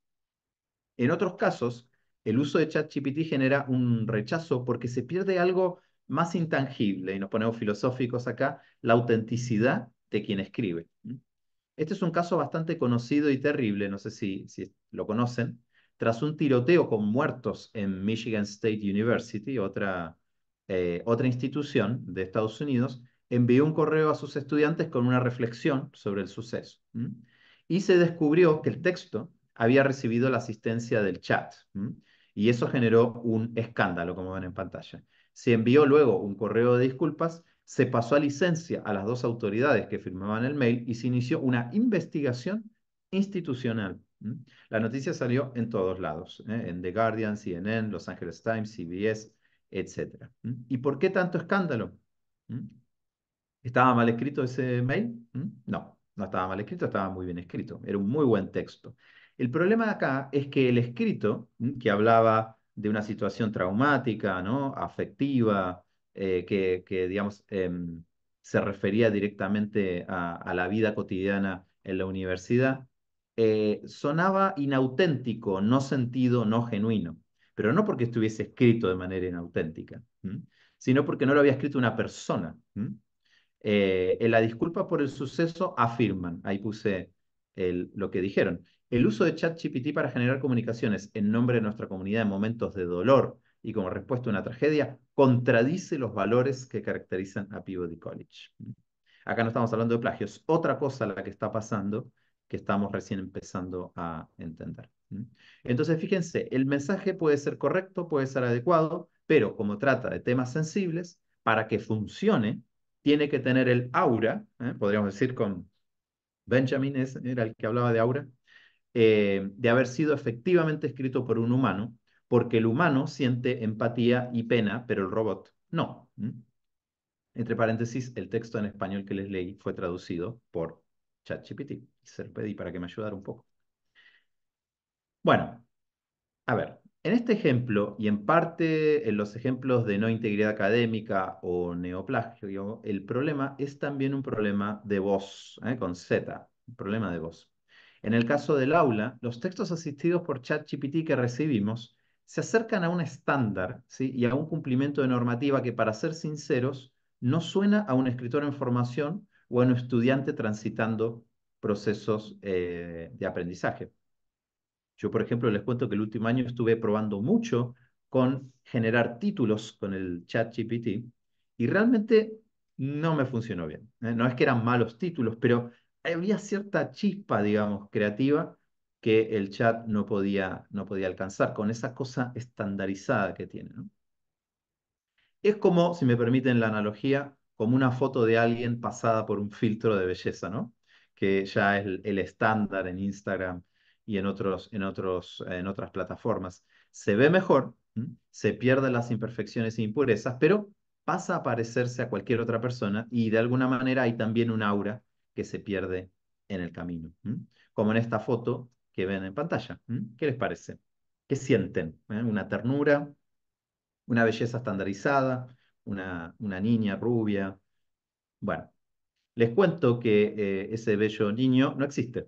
En otros casos, el uso de ChatGPT genera un rechazo porque se pierde algo más intangible, y nos ponemos filosóficos acá, la autenticidad de quien escribe. Este es un caso bastante conocido y terrible, no sé si, lo conocen. Tras un tiroteo con muertos en Michigan State University, eh, otra, institución de Estados Unidos, envió un correo a sus estudiantes con una reflexión sobre el suceso. Y se descubrió que el texto había recibido la asistencia del chat. Y eso generó un escándalo, como ven en pantalla. Se envió luego un correo de disculpas se pasó a licencia a las dos autoridades que firmaban el mail y se inició una investigación institucional. La noticia salió en todos lados, ¿eh? en The Guardian, CNN, Los Angeles Times, CBS, etc. ¿Y por qué tanto escándalo? ¿Estaba mal escrito ese mail? No, no estaba mal escrito, estaba muy bien escrito. Era un muy buen texto. El problema acá es que el escrito, que hablaba de una situación traumática, ¿no? afectiva, eh, que, digamos, em, se refería directamente a, la vida cotidiana en la universidad, eh, sonaba inauténtico, no sentido, no genuino, pero no porque estuviese escrito de manera inauténtica, sino porque no lo había escrito una persona. Eh, en la disculpa por el suceso afirman, ahí puse lo que dijeron, el uso de ChatGPT para generar comunicaciones en nombre de nuestra comunidad en momentos de dolor y como respuesta a una tragedia contradice los valores que caracterizan a Peabody College. Acá no estamos hablando de plagios, otra cosa la que está pasando que estamos recién empezando a entender. Entonces, fíjense, el mensaje puede ser correcto, puede ser adecuado, pero como trata de temas sensibles, para que funcione, tiene que tener el aura, ¿eh? podríamos decir con Benjamin, era el que hablaba de aura, eh, de haber sido efectivamente escrito por un humano porque el humano siente empatía y pena, pero el robot no. Entre paréntesis, el texto en español que les leí fue traducido por ChatGPT. Se lo pedí para que me ayudara un poco. Bueno, a ver, en este ejemplo y en parte en los ejemplos de no integridad académica o neoplagio, el problema es también un problema de voz, ¿eh? con Z, un problema de voz. En el caso del aula, los textos asistidos por ChatGPT que recibimos se acercan a un estándar y a un cumplimiento de normativa que, para ser sinceros, no suena a un escritor en formación o a un estudiante transitando procesos eh, de aprendizaje. Yo, por ejemplo, les cuento que el último año estuve probando mucho con generar títulos con el chat GPT y realmente no me funcionó bien. ¿eh? No es que eran malos títulos, pero había cierta chispa, digamos, creativa que el chat no podía, no podía alcanzar, con esa cosa estandarizada que tiene. Es como, si me permiten la analogía, como una foto de alguien pasada por un filtro de belleza, ¿no? que ya es el estándar en Instagram y en, otros, en, otros, en otras plataformas. Se ve mejor, se pierden las imperfecciones e impurezas, pero pasa a parecerse a cualquier otra persona y de alguna manera hay también un aura que se pierde en el camino. Como en esta foto, que ven en pantalla. ¿Qué les parece? ¿Qué sienten? ¿Eh? Una ternura, una belleza estandarizada, una, una niña rubia. Bueno, les cuento que eh, ese bello niño no existe.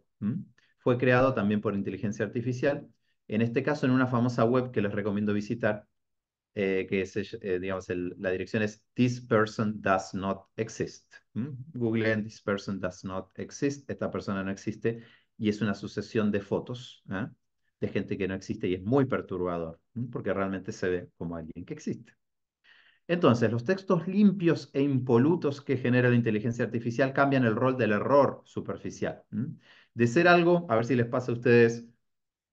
Fue creado también por inteligencia artificial, en este caso en una famosa web que les recomiendo visitar, eh, que es, digamos, la dirección es This person does not exist. Google Google This person does not exist, esta persona no existe, y es una sucesión de fotos ¿ah? de gente que no existe y es muy perturbador, porque realmente se ve como alguien que existe. Entonces, los textos limpios e impolutos que genera la inteligencia artificial cambian el rol del error superficial. De ser algo, a ver si les pasa a ustedes,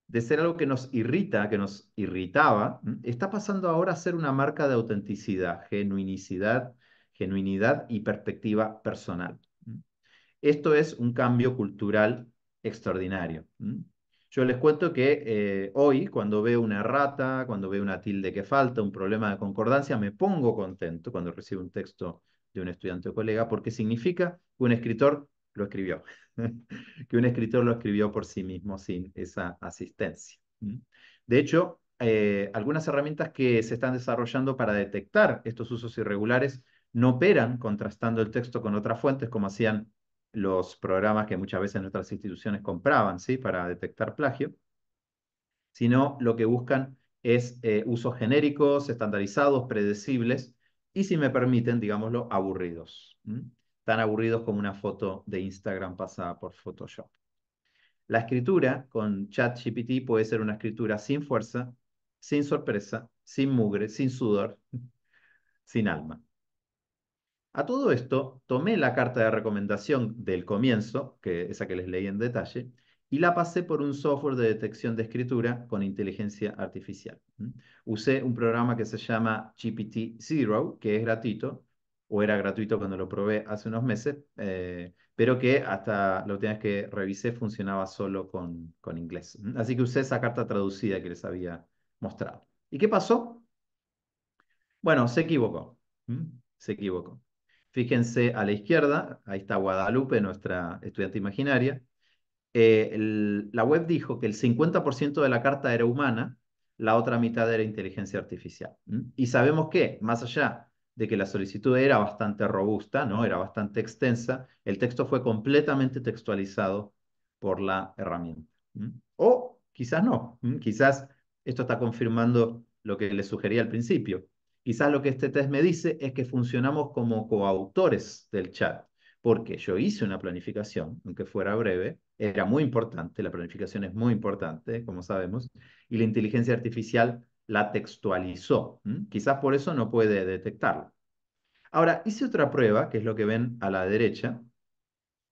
de ser algo que nos irrita, que nos irritaba, está pasando ahora a ser una marca de autenticidad, genuinicidad, genuinidad y perspectiva personal. Esto es un cambio cultural extraordinario. Yo les cuento que eh, hoy, cuando veo una rata, cuando veo una tilde que falta, un problema de concordancia, me pongo contento cuando recibo un texto de un estudiante o colega, porque significa que un escritor lo escribió, que un escritor lo escribió por sí mismo sin esa asistencia. De hecho, eh, algunas herramientas que se están desarrollando para detectar estos usos irregulares no operan contrastando el texto con otras fuentes como hacían los programas que muchas veces nuestras instituciones compraban ¿sí? para detectar plagio, sino lo que buscan es eh, usos genéricos, estandarizados, predecibles y, si me permiten, digámoslo, aburridos. Tan aburridos como una foto de Instagram pasada por Photoshop. La escritura con ChatGPT puede ser una escritura sin fuerza, sin sorpresa, sin mugre, sin sudor, sin alma. A todo esto, tomé la carta de recomendación del comienzo, que esa que les leí en detalle, y la pasé por un software de detección de escritura con inteligencia artificial. Usé un programa que se llama GPT Zero, que es gratuito, o era gratuito cuando lo probé hace unos meses, eh, pero que hasta lo tienes que revisé funcionaba solo con, con inglés. Así que usé esa carta traducida que les había mostrado. ¿Y qué pasó? Bueno, se equivocó. Se equivocó. Fíjense a la izquierda, ahí está Guadalupe, nuestra estudiante imaginaria. Eh, la web dijo que el 50% de la carta era humana, la otra mitad era inteligencia artificial. Y sabemos que, más allá de que la solicitud era bastante robusta, ¿no? era bastante extensa, el texto fue completamente textualizado por la herramienta. O quizás no, quizás esto está confirmando lo que les sugería al principio, Quizás lo que este test me dice es que funcionamos como coautores del chat, porque yo hice una planificación, aunque fuera breve, era muy importante, la planificación es muy importante, como sabemos, y la inteligencia artificial la textualizó. Quizás por eso no puede detectarlo. Ahora, hice otra prueba, que es lo que ven a la derecha.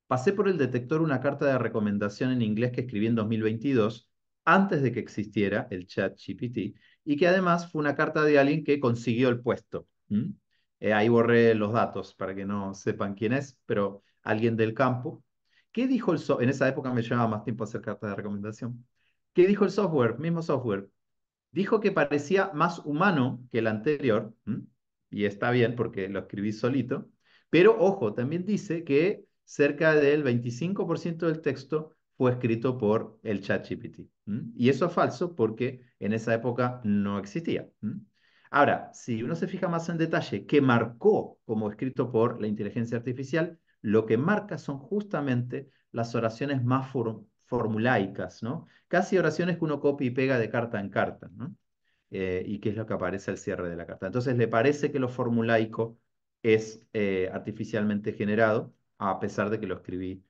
Pasé por el detector una carta de recomendación en inglés que escribí en 2022 antes de que existiera el chat GPT y que además fue una carta de alguien que consiguió el puesto. Eh, ahí borré los datos para que no sepan quién es, pero alguien del campo. ¿Qué dijo el software? En esa época me llevaba más tiempo hacer cartas de recomendación. ¿Qué dijo el software? Mismo software. Dijo que parecía más humano que el anterior, y está bien porque lo escribí solito, pero ojo, también dice que cerca del 25% del texto fue escrito por el ChatGPT. Y eso es falso porque en esa época no existía. Ahora, si uno se fija más en detalle, ¿qué marcó como escrito por la inteligencia artificial? Lo que marca son justamente las oraciones más formulaicas, ¿no? Casi oraciones que uno copia y pega de carta en carta, ¿no? Eh, y que es lo que aparece al cierre de la carta. Entonces, le parece que lo formulaico es eh, artificialmente generado, a pesar de que lo escribí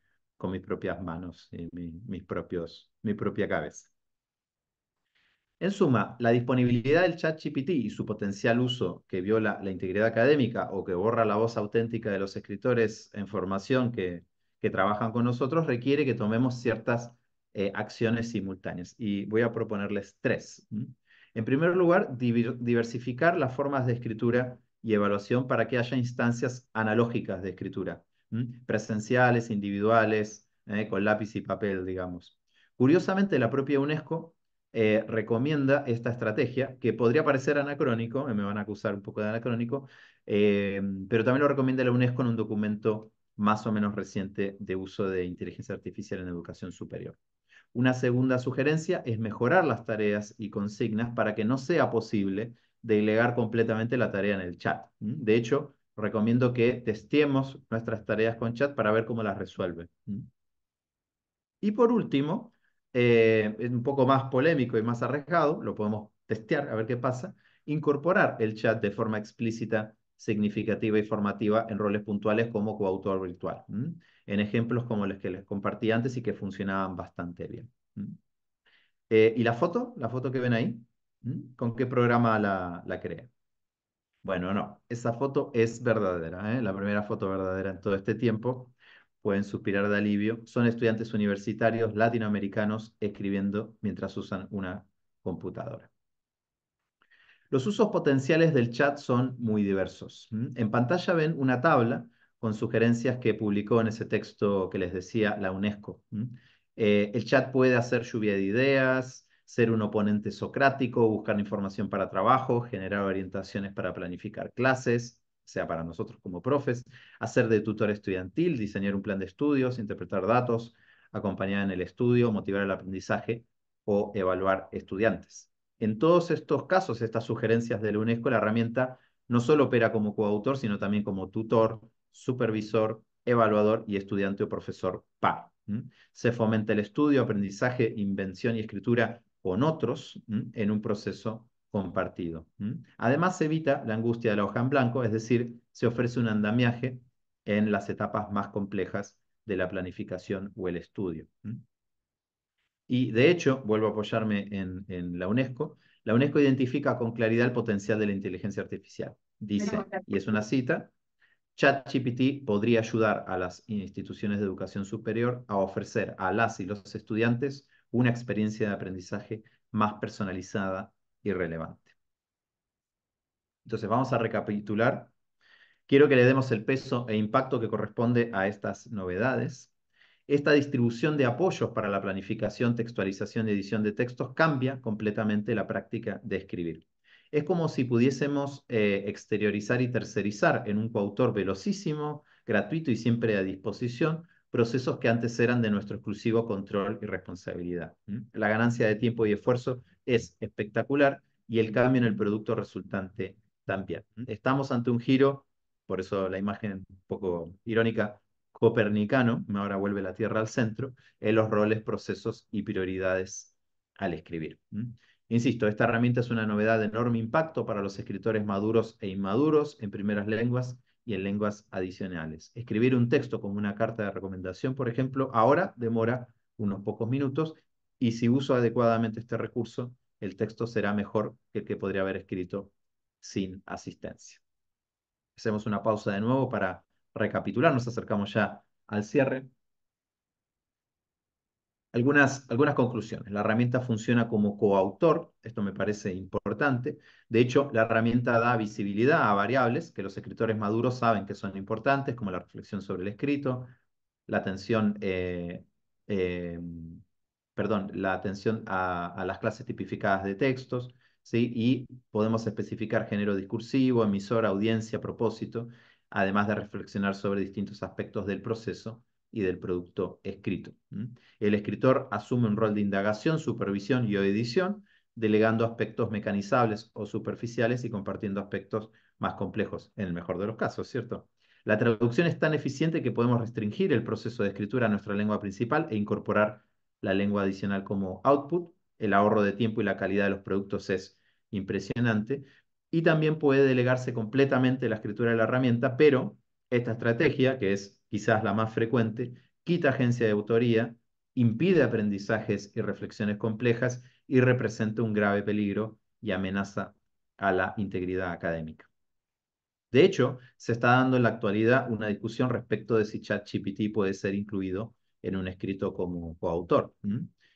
con mis propias manos y mi, mis propios, mi propia cabeza. En suma, la disponibilidad del chat GPT y su potencial uso que viola la integridad académica o que borra la voz auténtica de los escritores en formación que, trabajan con nosotros requiere que tomemos ciertas eh, acciones simultáneas. Y voy a proponerles tres. En primer lugar, diversificar las formas de escritura y evaluación para que haya instancias analógicas de escritura presenciales, individuales, ¿eh? con lápiz y papel, digamos. Curiosamente, la propia UNESCO eh, recomienda esta estrategia, que podría parecer anacrónico, eh, me van a acusar un poco de anacrónico, pero también lo recomienda la UNESCO en un documento más o menos reciente de uso de inteligencia artificial en educación superior. Una segunda sugerencia es mejorar las tareas y consignas para que no sea posible delegar completamente la tarea en el chat. De hecho, recomiendo que testemos nuestras tareas con chat para ver cómo las resuelve. Y por último, eh, es un poco más polémico y más arriesgado, lo podemos testear a ver qué pasa, incorporar el chat de forma explícita, significativa y formativa en roles puntuales como coautor virtual, en ejemplos como los que les compartí antes y que funcionaban bastante bien. Eh, ¿Y la foto? ¿La foto que ven ahí? ¿Con qué programa la, la crea? Bueno, no, esa foto es verdadera, ¿eh? la primera foto verdadera en todo este tiempo. Pueden suspirar de alivio. Son estudiantes universitarios latinoamericanos escribiendo mientras usan una computadora. Los usos potenciales del chat son muy diversos. En pantalla ven una tabla con sugerencias que publicó en ese texto que les decía la UNESCO. Eh, el chat puede hacer lluvia de ideas, ser un oponente socrático, buscar información para trabajo, generar orientaciones para planificar clases, sea para nosotros como profes, hacer de tutor estudiantil, diseñar un plan de estudios, interpretar datos, acompañar en el estudio, motivar el aprendizaje o evaluar estudiantes. En todos estos casos, estas sugerencias de la UNESCO, la herramienta no solo opera como coautor, sino también como tutor, supervisor, evaluador y estudiante o profesor par. Se fomenta el estudio, aprendizaje, invención y escritura con otros en un proceso compartido. Además, se evita la angustia de la hoja en blanco, es decir, se ofrece un andamiaje en las etapas más complejas de la planificación o el estudio. Y de hecho, vuelvo a apoyarme en, en, la UNESCO, la UNESCO identifica con claridad el potencial de la inteligencia artificial. Dice, y es una cita, ChatGPT podría ayudar a las instituciones de educación superior a ofrecer a las y los estudiantes una experiencia de aprendizaje más personalizada y relevante. Entonces vamos a recapitular. Quiero que le demos el peso e impacto que corresponde a estas novedades. Esta distribución de apoyos para la planificación, textualización y edición de textos cambia completamente la práctica de escribir. Es como si pudiésemos eh, exteriorizar y tercerizar en un coautor velocísimo, gratuito y siempre a disposición procesos que antes eran de nuestro exclusivo control y responsabilidad. La ganancia de tiempo y esfuerzo es espectacular y el cambio en el producto resultante también. Estamos ante un giro, por eso la imagen un poco irónica, copernicano, ahora vuelve la Tierra al centro, en los roles, procesos y prioridades al escribir. Insisto, esta herramienta es una novedad de enorme impacto para los escritores maduros e inmaduros en primeras lenguas y en lenguas adicionales. Escribir un texto como una carta de recomendación, por ejemplo, ahora demora unos pocos minutos y si uso adecuadamente este recurso, el texto será mejor que el que podría haber escrito sin asistencia. Hacemos una pausa de nuevo para recapitular, nos acercamos ya al cierre. Algunas, conclusiones. La herramienta funciona como coautor, esto me parece importante. De hecho, la herramienta da visibilidad a variables que los escritores maduros saben que son importantes, como la reflexión sobre el escrito, la atención, eh, eh, perdón, la atención a, las clases tipificadas de textos, y podemos especificar género discursivo, emisor, audiencia, propósito, además de reflexionar sobre distintos aspectos del proceso y del producto escrito. El escritor asume un rol de indagación, supervisión y edición, delegando aspectos mecanizables o superficiales y compartiendo aspectos más complejos, en el mejor de los casos, ¿cierto? La traducción es tan eficiente que podemos restringir el proceso de escritura a nuestra lengua principal e incorporar la lengua adicional como output. El ahorro de tiempo y la calidad de los productos es impresionante. Y también puede delegarse completamente la escritura de la herramienta, pero esta estrategia, que es quizás la más frecuente, quita agencia de autoría, impide aprendizajes y reflexiones complejas y representa un grave peligro y amenaza a la integridad académica. De hecho, se está dando en la actualidad una discusión respecto de si ChatGPT puede ser incluido en un escrito como coautor.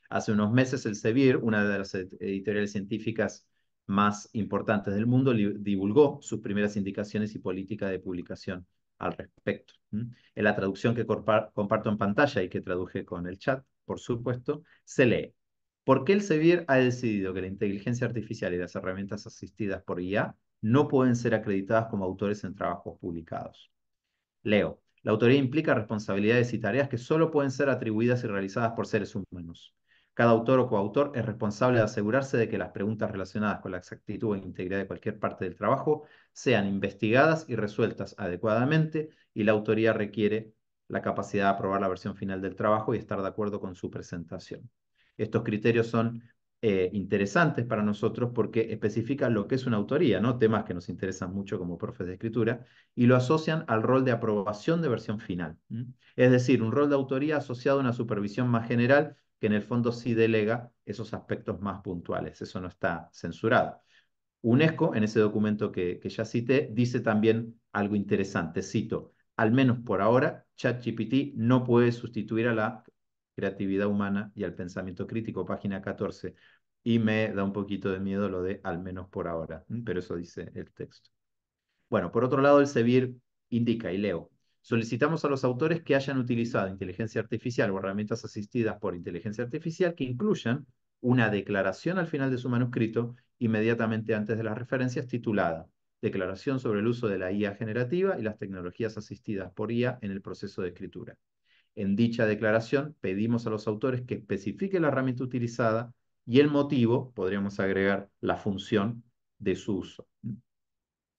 Hace unos meses el Sevir, una de las editoriales científicas más importantes del mundo, divulgó sus primeras indicaciones y política de publicación al respecto. En la traducción que comparto en pantalla y que traduje con el chat, por supuesto, se lee. ¿Por qué el Sevier ha decidido que la inteligencia artificial y las herramientas asistidas por IA no pueden ser acreditadas como autores en trabajos publicados? Leo. La autoría implica responsabilidades y tareas que solo pueden ser atribuidas y realizadas por seres humanos. Cada autor o coautor es responsable de asegurarse de que las preguntas relacionadas con la exactitud e integridad de cualquier parte del trabajo sean investigadas y resueltas adecuadamente y la autoría requiere la capacidad de aprobar la versión final del trabajo y estar de acuerdo con su presentación. Estos criterios son eh, interesantes para nosotros porque especifican lo que es una autoría, ¿no? temas que nos interesan mucho como profes de escritura, y lo asocian al rol de aprobación de versión final. Es decir, un rol de autoría asociado a una supervisión más general que en el fondo sí delega esos aspectos más puntuales, eso no está censurado. UNESCO, en ese documento que, que ya cité, dice también algo interesante, cito, al menos por ahora, ChatGPT no puede sustituir a la creatividad humana y al pensamiento crítico, página 14. Y me da un poquito de miedo lo de al menos por ahora, pero eso dice el texto. Bueno, por otro lado, el SEVIR indica, y leo, Solicitamos a los autores que hayan utilizado inteligencia artificial o herramientas asistidas por inteligencia artificial que incluyan una declaración al final de su manuscrito inmediatamente antes de las referencias titulada Declaración sobre el uso de la IA generativa y las tecnologías asistidas por IA en el proceso de escritura. En dicha declaración pedimos a los autores que especifique la herramienta utilizada y el motivo, podríamos agregar la función de su uso.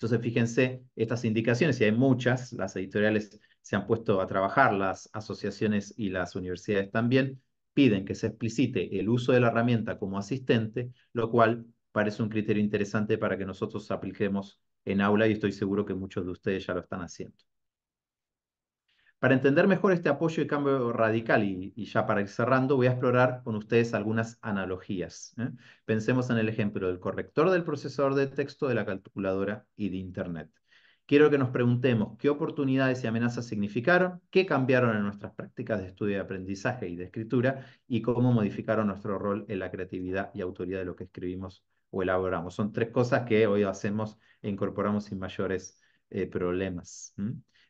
Entonces, fíjense, estas indicaciones, y hay muchas, las editoriales se han puesto a trabajar, las asociaciones y las universidades también, piden que se explicite el uso de la herramienta como asistente, lo cual parece un criterio interesante para que nosotros apliquemos en aula y estoy seguro que muchos de ustedes ya lo están haciendo. Para entender mejor este apoyo y cambio radical, y, ya para ir cerrando, voy a explorar con ustedes algunas analogías. ¿eh? Pensemos en el ejemplo del corrector del procesador de texto, de la calculadora y de Internet. Quiero que nos preguntemos qué oportunidades y amenazas significaron, qué cambiaron en nuestras prácticas de estudio y aprendizaje y de escritura, y cómo modificaron nuestro rol en la creatividad y autoridad de lo que escribimos o elaboramos. Son tres cosas que hoy hacemos e incorporamos sin mayores eh, problemas.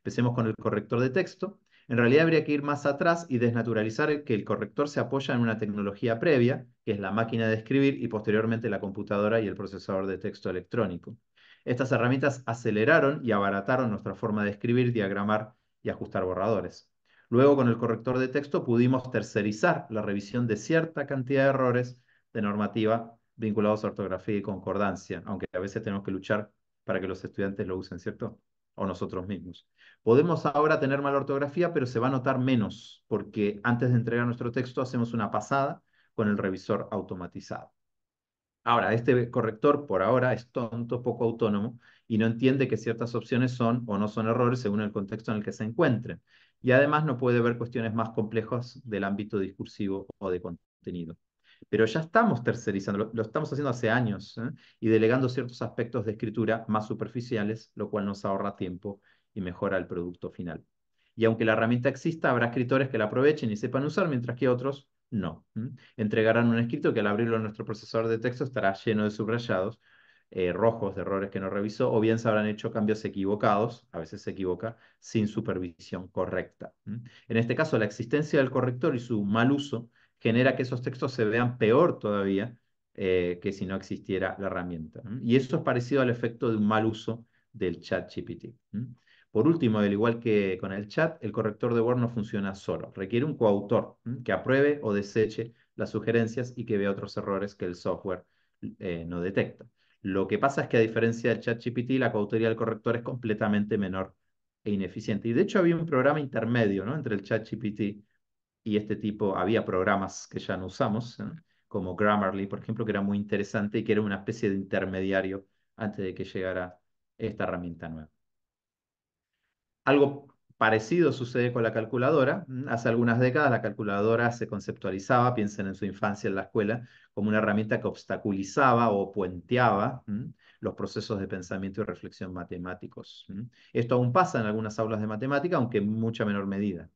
Empecemos con el corrector de texto. En realidad habría que ir más atrás y desnaturalizar que el corrector se apoya en una tecnología previa, que es la máquina de escribir y posteriormente la computadora y el procesador de texto electrónico. Estas herramientas aceleraron y abarataron nuestra forma de escribir, diagramar y ajustar borradores. Luego, con el corrector de texto, pudimos tercerizar la revisión de cierta cantidad de errores de normativa vinculados a ortografía y concordancia, aunque a veces tenemos que luchar para que los estudiantes lo usen, ¿cierto? O nosotros mismos. Podemos ahora tener mala ortografía, pero se va a notar menos, porque antes de entregar nuestro texto hacemos una pasada con el revisor automatizado. Ahora, este corrector por ahora es tonto, poco autónomo y no entiende que ciertas opciones son o no son errores según el contexto en el que se encuentren. Y además no puede ver cuestiones más complejas del ámbito discursivo o de contenido. Pero ya estamos tercerizando, lo, estamos haciendo hace años ¿eh? y delegando ciertos aspectos de escritura más superficiales, lo cual nos ahorra tiempo y mejora el producto final. Y aunque la herramienta exista, habrá escritores que la aprovechen y sepan usar, mientras que otros no. Entregarán un escrito que al abrirlo en nuestro procesador de texto estará lleno de subrayados, eh, rojos de errores que no revisó, o bien se habrán hecho cambios equivocados, a veces se equivoca, sin supervisión correcta. En este caso, la existencia del corrector y su mal uso genera que esos textos se vean peor todavía eh, que si no existiera la herramienta. Y eso es parecido al efecto de un mal uso del chat GPT. Por último, al igual que con el chat, el corrector de Word no funciona solo. Requiere un coautor que apruebe o deseche las sugerencias y que vea otros errores que el software eh, no detecta. Lo que pasa es que a diferencia del chat GPT, la coautoría del corrector es completamente menor e ineficiente. Y de hecho había un programa intermedio ¿no? entre el chat GPT y este tipo, había programas que ya no usamos, como Grammarly, por ejemplo, que era muy interesante y que era una especie de intermediario antes de que llegara esta herramienta nueva. Algo parecido sucede con la calculadora. Mm, hace algunas décadas la calculadora se conceptualizaba, piensen en su infancia en la escuela, como una herramienta que obstaculizaba o puenteaba mm, los procesos de pensamiento y reflexión matemáticos. Mm. Esto aún pasa en algunas aulas de matemática, aunque en mucha menor medida.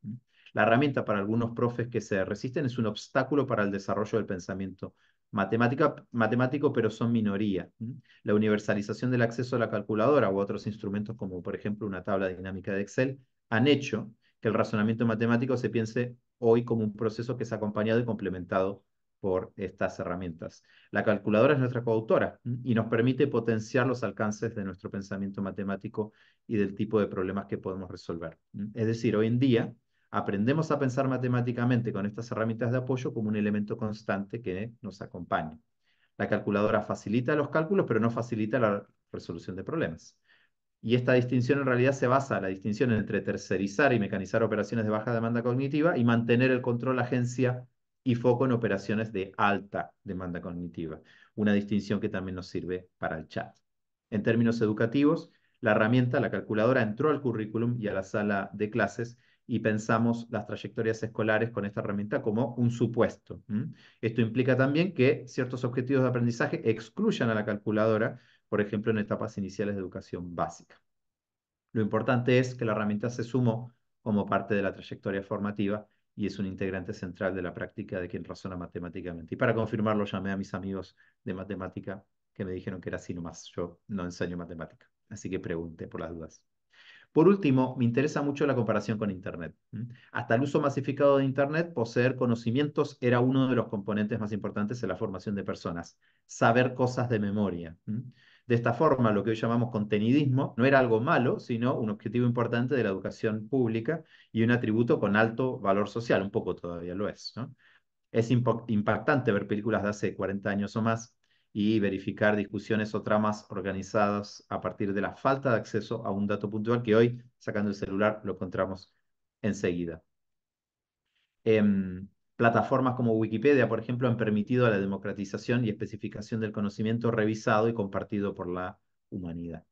La herramienta para algunos profes que se resisten es un obstáculo para el desarrollo del pensamiento matemática, matemático, pero son minoría. La universalización del acceso a la calculadora u otros instrumentos como por ejemplo una tabla dinámica de Excel han hecho que el razonamiento matemático se piense hoy como un proceso que es acompañado y complementado por estas herramientas. La calculadora es nuestra coautora y nos permite potenciar los alcances de nuestro pensamiento matemático y del tipo de problemas que podemos resolver. Es decir, hoy en día aprendemos a pensar matemáticamente con estas herramientas de apoyo como un elemento constante que nos acompaña. La calculadora facilita los cálculos, pero no facilita la resolución de problemas. Y esta distinción en realidad se basa en la distinción entre tercerizar y mecanizar operaciones de baja demanda cognitiva y mantener el control agencia y foco en operaciones de alta demanda cognitiva. Una distinción que también nos sirve para el chat. En términos educativos, la herramienta, la calculadora, entró al currículum y a la sala de clases y pensamos las trayectorias escolares con esta herramienta como un supuesto. Esto implica también que ciertos objetivos de aprendizaje excluyan a la calculadora, por ejemplo, en etapas iniciales de educación básica. Lo importante es que la herramienta se sumó como parte de la trayectoria formativa y es un integrante central de la práctica de quien razona matemáticamente. Y para confirmarlo llamé a mis amigos de matemática que me dijeron que era así nomás. Yo no enseño matemática, así que pregunté por las dudas. Por último, me interesa mucho la comparación con Internet. Hasta el uso masificado de Internet, poseer conocimientos era uno de los componentes más importantes en la formación de personas, saber cosas de memoria. De esta forma, lo que hoy llamamos contenidismo no era algo malo, sino un objetivo importante de la educación pública y un atributo con alto valor social, un poco todavía lo es. Es impactante ver películas de hace 40 años o más y verificar discusiones o tramas organizadas a partir de la falta de acceso a un dato puntual que hoy, sacando el celular, lo encontramos enseguida. Em, plataformas como Wikipedia, por ejemplo, han permitido la democratización y especificación del conocimiento revisado y compartido por la humanidad.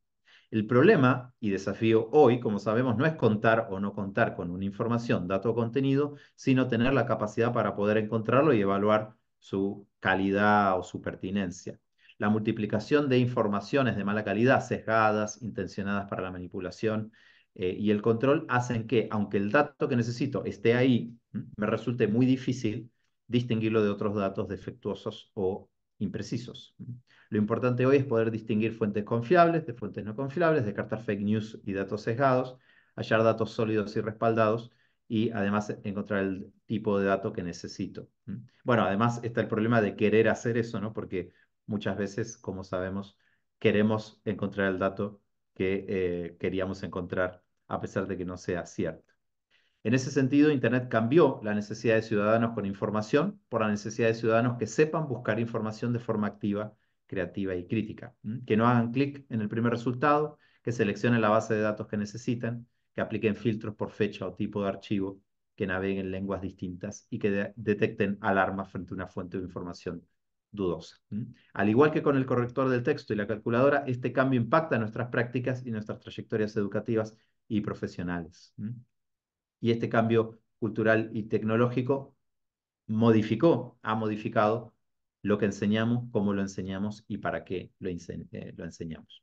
El problema y desafío hoy, como sabemos, no es contar o no contar con una información, dato o contenido, sino tener la capacidad para poder encontrarlo y evaluar su calidad o su pertinencia. La multiplicación de informaciones de mala calidad, sesgadas, intencionadas para la manipulación eh, y el control hacen que, aunque el dato que necesito esté ahí, me resulte muy difícil distinguirlo de otros datos defectuosos o imprecisos. Lo importante hoy es poder distinguir fuentes confiables de fuentes no confiables, descartar fake news y datos sesgados, hallar datos sólidos y respaldados y además encontrar el tipo de dato que necesito. Bueno, además está el problema de querer hacer eso, ¿no? Porque muchas veces, como sabemos, queremos encontrar el dato que eh, queríamos encontrar a pesar de que no sea cierto. En ese sentido, Internet cambió la necesidad de ciudadanos con información por la necesidad de ciudadanos que sepan buscar información de forma activa, creativa y crítica, que no hagan clic en el primer resultado, que seleccionen la base de datos que necesitan que apliquen filtros por fecha o tipo de archivo, que naveguen en lenguas distintas y que detecten alarmas frente a una fuente de información dudosa. Al igual que con el corrector del texto y la calculadora, este cambio impacta nuestras prácticas y nuestras trayectorias educativas y profesionales. Y este cambio cultural y tecnológico modificó, ha modificado lo que enseñamos, cómo lo enseñamos y para qué lo eh, enseñamos.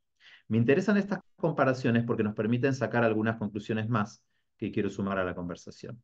Me interesan estas comparaciones porque nos permiten sacar algunas conclusiones más que quiero sumar a la conversación.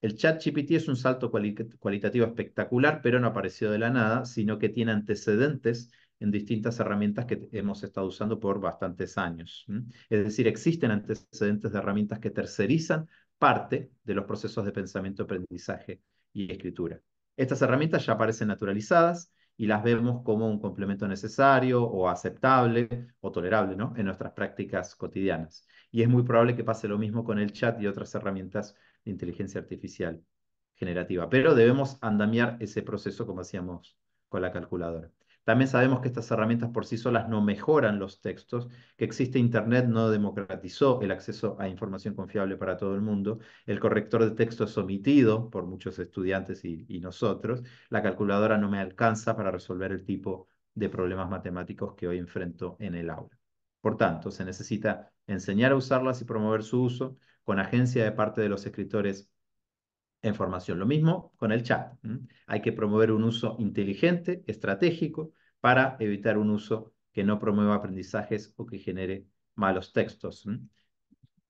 El chat GPT es un salto cualitativo espectacular, pero no apareció de la nada, sino que tiene antecedentes en distintas herramientas que hemos estado usando por bastantes años. Es decir, existen antecedentes de herramientas que tercerizan parte de los procesos de pensamiento, aprendizaje y escritura. Estas herramientas ya aparecen naturalizadas y las vemos como un complemento necesario o aceptable o tolerable ¿no? en nuestras prácticas cotidianas. Y es muy probable que pase lo mismo con el chat y otras herramientas de inteligencia artificial generativa, pero debemos andamiar ese proceso como hacíamos con la calculadora. También sabemos que estas herramientas por sí solas no mejoran los textos, que existe Internet no democratizó el acceso a información confiable para todo el mundo, el corrector de texto es omitido por muchos estudiantes y, nosotros, la calculadora no me alcanza para resolver el tipo de problemas matemáticos que hoy enfrento en el aula. Por tanto, se necesita enseñar a usarlas y promover su uso con agencia de parte de los escritores en formación. Lo mismo con el chat. Hay que promover un uso inteligente, estratégico, para evitar un uso que no promueva aprendizajes o que genere malos textos.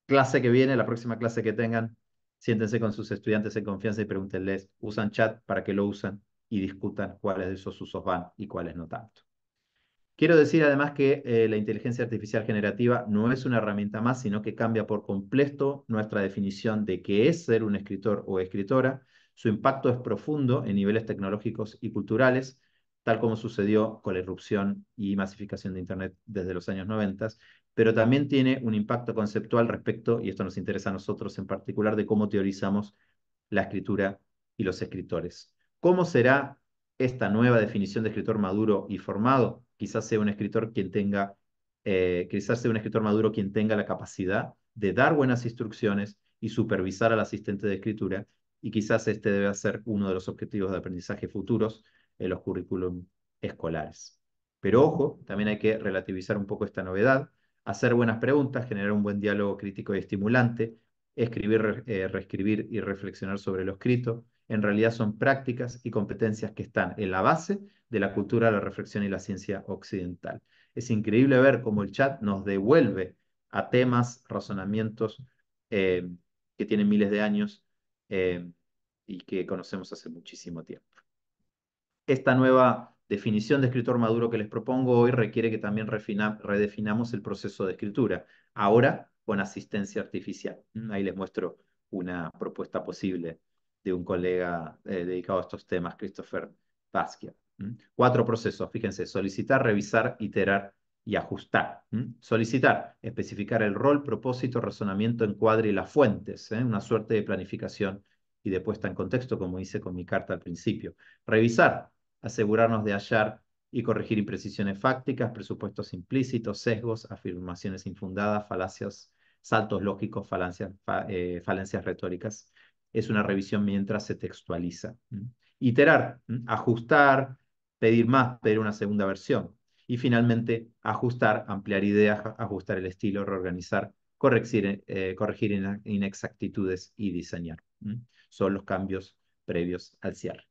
Clase que viene, la próxima clase que tengan, siéntense con sus estudiantes en confianza y pregúntenles, ¿usan chat? ¿Para que lo usan? Y discutan cuáles de esos usos van y cuáles no tanto. Quiero decir además que eh, la inteligencia artificial generativa no es una herramienta más, sino que cambia por completo nuestra definición de qué es ser un escritor o escritora. Su impacto es profundo en niveles tecnológicos y culturales, tal como sucedió con la irrupción y masificación de Internet desde los años 90, pero también tiene un impacto conceptual respecto, y esto nos interesa a nosotros en particular, de cómo teorizamos la escritura y los escritores. ¿Cómo será esta nueva definición de escritor maduro y formado? quizás sea un escritor quien tenga, eh, quizás un escritor maduro quien tenga la capacidad de dar buenas instrucciones y supervisar al asistente de escritura, y quizás este debe ser uno de los objetivos de aprendizaje futuros en los currículum escolares. Pero ojo, también hay que relativizar un poco esta novedad, hacer buenas preguntas, generar un buen diálogo crítico y estimulante, escribir, eh, reescribir y reflexionar sobre lo escrito, en realidad son prácticas y competencias que están en la base de la cultura, la reflexión y la ciencia occidental. Es increíble ver cómo el chat nos devuelve a temas, razonamientos eh, que tienen miles de años eh, y que conocemos hace muchísimo tiempo. Esta nueva definición de escritor maduro que les propongo hoy requiere que también redefinamos el proceso de escritura, ahora con asistencia artificial. Ahí les muestro una propuesta posible de un colega eh, dedicado a estos temas, Christopher Basquiat. Cuatro procesos, fíjense, solicitar, revisar, iterar y ajustar. Solicitar, especificar el rol, propósito, razonamiento, encuadre y las fuentes, ¿eh? una suerte de planificación y de puesta en contexto, como hice con mi carta al principio. Revisar, asegurarnos de hallar y corregir imprecisiones fácticas, presupuestos implícitos, sesgos, afirmaciones infundadas, falacias, saltos lógicos, eh, falencias retóricas es una revisión mientras se textualiza. Iterar, ajustar, pedir más, pedir una segunda versión. Y finalmente, ajustar, ampliar ideas, ajustar el estilo, reorganizar, corregir, eh, corregir inexactitudes y diseñar. Son los cambios previos al cierre.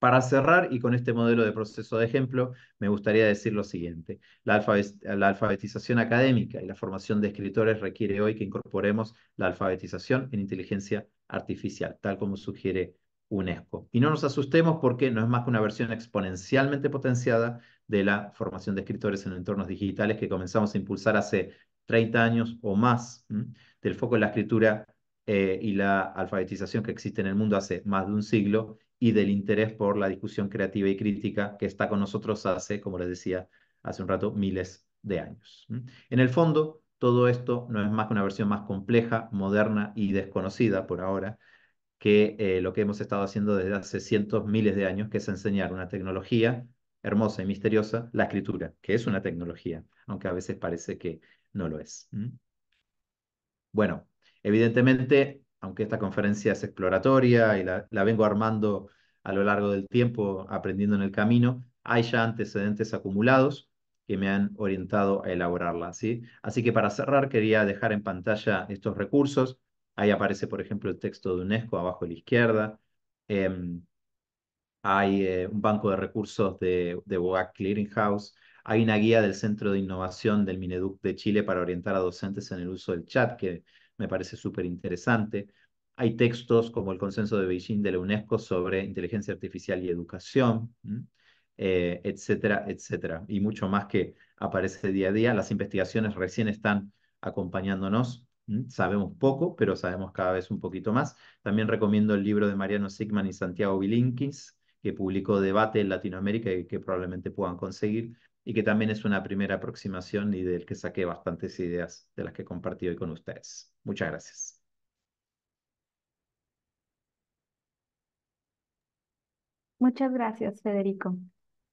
Para cerrar, y con este modelo de proceso de ejemplo, me gustaría decir lo siguiente. La, alfabetización académica y la formación de escritores requiere hoy que incorporemos la alfabetización en inteligencia artificial, tal como sugiere UNESCO. Y no nos asustemos porque no es más que una versión exponencialmente potenciada de la formación de escritores en entornos digitales que comenzamos a impulsar hace 30 años o más, del foco en la escritura eh, y la alfabetización que existe en el mundo hace más de un siglo y del interés por la discusión creativa y crítica que está con nosotros hace, como les decía hace un rato, miles de años. En el fondo, todo esto no es más que una versión más compleja, moderna y desconocida por ahora que eh, lo que hemos estado haciendo desde hace cientos, miles de años, que es enseñar una tecnología hermosa y misteriosa, la escritura, que es una tecnología, aunque a veces parece que no lo es. Bueno, evidentemente aunque esta conferencia es exploratoria y la, vengo armando a lo largo del tiempo, aprendiendo en el camino, hay ya antecedentes acumulados que me han orientado a elaborarla. ¿sí? Así que para cerrar quería dejar en pantalla estos recursos. Ahí aparece, por ejemplo, el texto de UNESCO abajo a la izquierda. Em, hay eh, un banco de recursos de, de Bogac Clearinghouse. Hay una guía del Centro de Innovación del Mineduc de Chile para orientar a docentes en el uso del chat, que me parece súper interesante. Hay textos como el Consenso de Beijing de la UNESCO sobre inteligencia artificial y educación, eh, etcétera, etcétera, y mucho más que aparece día a día. Las investigaciones recién están acompañándonos. Sabemos poco, pero sabemos cada vez un poquito más. También recomiendo el libro de Mariano Sigman y Santiago Bilinkis, que publicó Debate en Latinoamérica y que probablemente puedan conseguir, y que también es una primera aproximación y del que saqué bastantes ideas de las que compartí hoy con ustedes. Muchas gracias. Muchas gracias, Federico.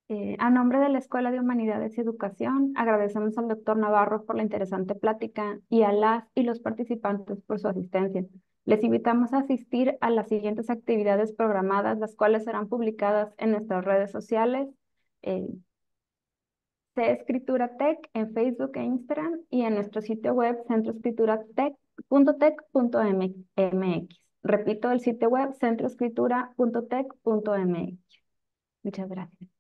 Eh, a nombre de la Escuela de Humanidades y Educación, agradecemos al doctor Navarro por la interesante plática y a las y los participantes por su asistencia. Les invitamos a asistir a las siguientes actividades programadas, las cuales serán publicadas en nuestras redes sociales. Eh, Escritura Tech en Facebook e Instagram y en nuestro sitio web centroescritura.tech.mx. Repito, el sitio web centroescritura.tech.mx. Muchas gracias.